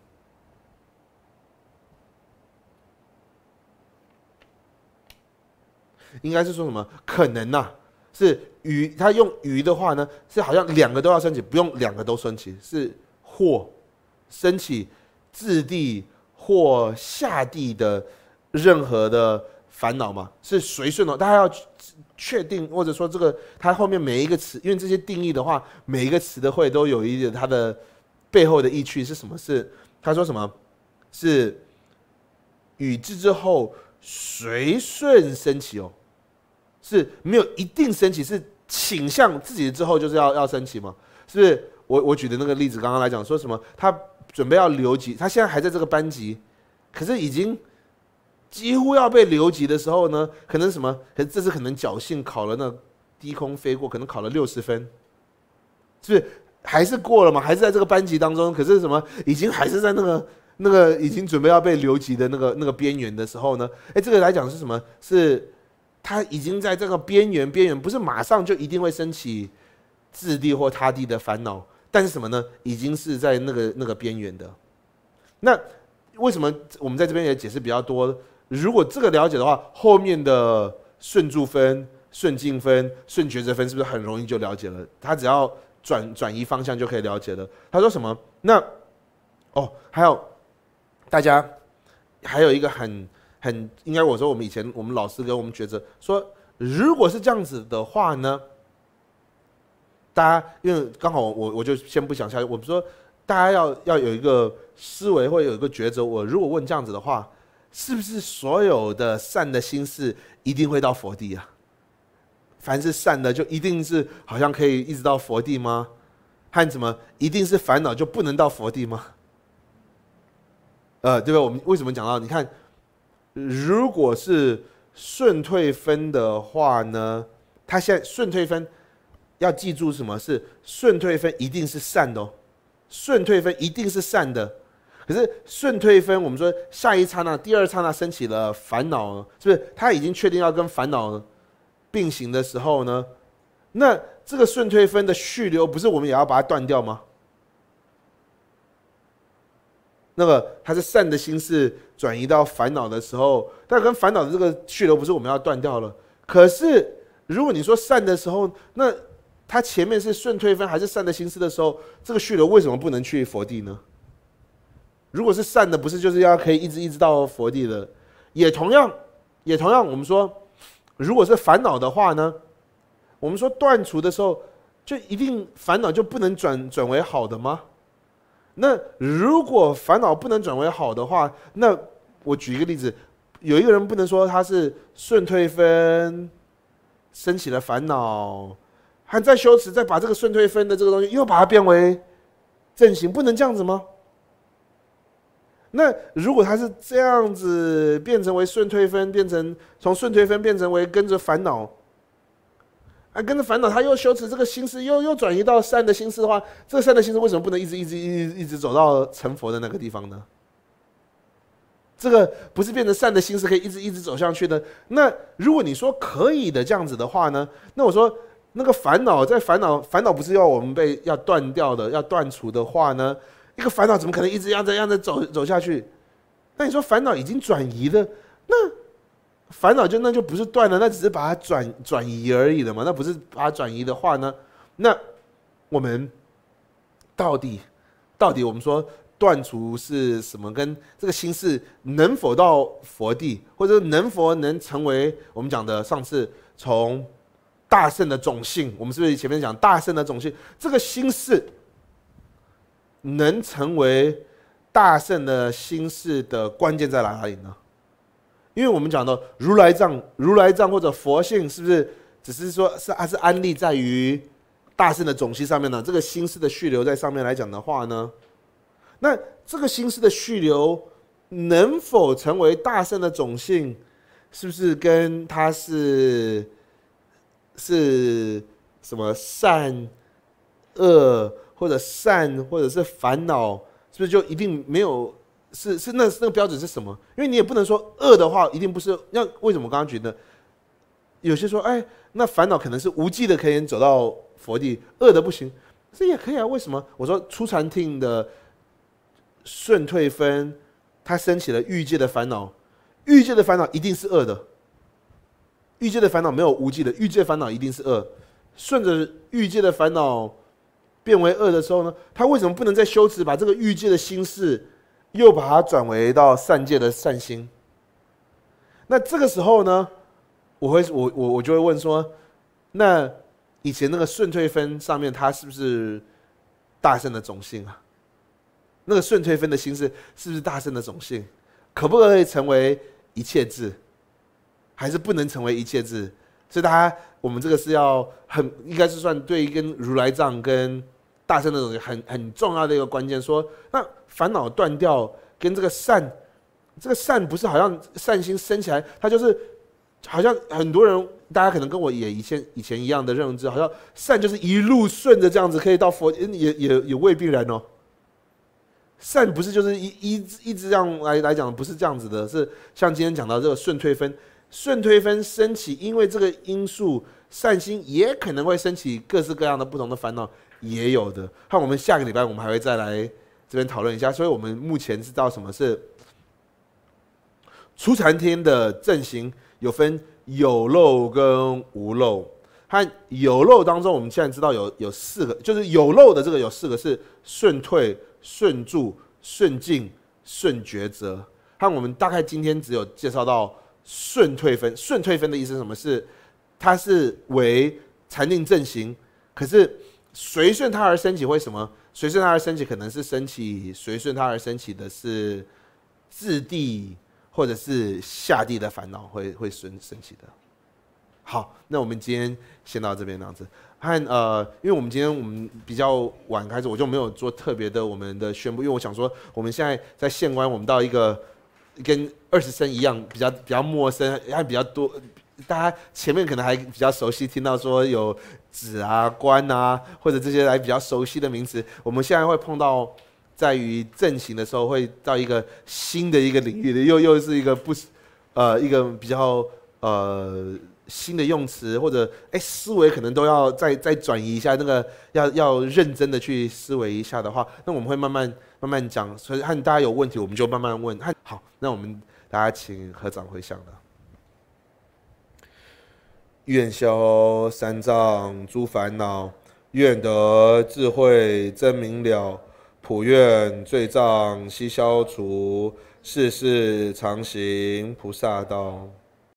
应该是说什么？可能呐，是鱼。他用鱼的话呢，是好像两个都要升起，不用两个都升起，是或升起质地或下地的。任何的烦恼吗？是随顺的，家要确定，或者说这个他后面每一个词，因为这些定义的话，每一个词的会都有一点它的背后的意趣是什么？是他说什么？是语字之后随顺升起哦，是没有一定升起，是倾向自己之后就是要要升起吗？是不是？我我举的那个例子刚刚来讲说什么？他准备要留级，他现在还在这个班级，可是已经。几乎要被留级的时候呢，可能什么？可这次可能侥幸考了那低空飞过，可能考了六十分，是还是过了嘛？还是在这个班级当中？可是什么？已经还是在那个那个已经准备要被留级的那个那个边缘的时候呢？哎，这个来讲是什么？是他已经在这个边缘边缘，不是马上就一定会升起自地或他地的烦恼，但是什么呢？已经是在那个那个边缘的。那为什么我们在这边也解释比较多？如果这个了解的话，后面的顺助分、顺进分、顺抉择分是不是很容易就了解了？他只要转转移方向就可以了解了。他说什么？那哦，还有大家还有一个很很应该我说我们以前我们老师给我们抉择说，如果是这样子的话呢，大家因为刚好我我就先不想下去。我们说大家要要有一个思维或有一个抉择。我如果问这样子的话。是不是所有的善的心事一定会到佛地啊？凡是善的，就一定是好像可以一直到佛地吗？还什么？一定是烦恼就不能到佛地吗？呃，对不对？我们为什么讲到？你看，如果是顺退分的话呢？他现在顺退分要记住什么是顺退分？一定是善的哦，顺退分一定是善的。可是顺推分，我们说下一刹那、第二刹那升起了烦恼，是不是他已经确定要跟烦恼并行的时候呢？那这个顺推分的续流，不是我们也要把它断掉吗？那个，还是善的心事转移到烦恼的时候，但跟烦恼的这个续流，不是我们要断掉了？可是，如果你说善的时候，那他前面是顺推分还是善的心思的时候，这个续流为什么不能去佛地呢？如果是善的，不是就是要可以一直一直到佛地的，也同样，也同样，我们说，如果是烦恼的话呢，我们说断除的时候，就一定烦恼就不能转转为好的吗？那如果烦恼不能转为好的话，那我举一个例子，有一个人不能说他是顺退分，升起了烦恼，还在修持，在把这个顺退分的这个东西又把它变为正行，不能这样子吗？那如果他是这样子变成为顺推分，变成从顺推分变成为跟着烦恼，啊，跟着烦恼他又修持这个心思，又又转移到善的心思的话，这个善的心思为什么不能一直一直一直一直走到成佛的那个地方呢？这个不是变成善的心思可以一直一直走下去的。那如果你说可以的这样子的话呢？那我说那个烦恼在烦恼，烦恼不是要我们被要断掉的，要断除的话呢？一个烦恼怎么可能一直这样这样子走走下去？那你说烦恼已经转移了，那烦恼就那就不是断了，那只是把它转转移而已了嘛？那不是把它转移的话呢？那我们到底到底我们说断除是什么？跟这个心事能否到佛地，或者能否能成为我们讲的上次从大圣的种性？我们是不是前面讲大圣的种性？这个心事？能成为大圣的心事的关键在哪里呢？因为我们讲的如来藏、如来藏或者佛性，是不是只是说是还是安立在于大圣的种系上面呢？这个心思的续流在上面来讲的话呢，那这个心思的续流能否成为大圣的种性，是不是跟他是是什么善恶？或者善，或者是烦恼，是不是就一定没有？是是那那个标准是什么？因为你也不能说恶的话，一定不是。那为什么刚刚觉得有些说，哎，那烦恼可能是无忌的，可以走到佛地，恶的不行，这也可以啊？为什么？我说出禅定的顺退分，他升起了欲界的烦恼，欲界的烦恼一定是恶的。欲界的烦恼没有无忌的，欲界烦恼一定是恶，顺着欲界的烦恼。变为恶的时候呢，他为什么不能再修持，把这个欲界的心事，又把它转为到善界的善心？那这个时候呢，我会，我我我就会问说，那以前那个顺退分上面，他是不是大圣的种性啊？那个顺退分的心事是不是大圣的种性？可不可以成为一切智？还是不能成为一切智？所以大家，我们这个是要很，应该是算对一根如来藏跟。大声那种很很重要的一个关键，说那烦恼断掉跟这个善，这个善不是好像善心升起来，它就是好像很多人大家可能跟我也以前以前一样的认知，好像善就是一路顺着这样子可以到佛，也也也未必然哦。善不是就是一一直一直这样来来讲，不是这样子的，是像今天讲到这个顺推分，顺推分升起，因为这个因素，善心也可能会升起各式各样的不同的烦恼。也有的，那我们下个礼拜我们还会再来这边讨论一下。所以，我们目前知道什么是出禅天的阵型，有分有漏跟无漏。看有漏当中，我们现在知道有有四个，就是有漏的这个有四个是顺退、顺住、顺进、顺抉择。看我们大概今天只有介绍到顺退分，顺退分的意思是什么？是它是为禅定阵型，可是。随顺他而升起，为什么？随顺他而升起，可能是升起随顺他而升起的是质地或者是下地的烦恼，会会升升起的。好，那我们今天先到这边，这样子。看呃，因为我们今天我们比较晚开始，我就没有做特别的我们的宣布，因为我想说，我们现在在县官，我们到一个跟二十生一样比较比较陌生，还比较多。大家前面可能还比较熟悉，听到说有子啊、官啊，或者这些还比较熟悉的名词，我们现在会碰到，在于阵型的时候，会到一个新的一个领域的，又又是一个不，呃，一个比较呃新的用词，或者哎思维可能都要再再转移一下，那个要要认真的去思维一下的话，那我们会慢慢慢慢讲，所以看大家有问题，我们就慢慢问。好，那我们大家请何长回想了。愿消三藏诸烦恼，愿得智慧真明了。普愿罪障悉消除，世世常行菩萨道。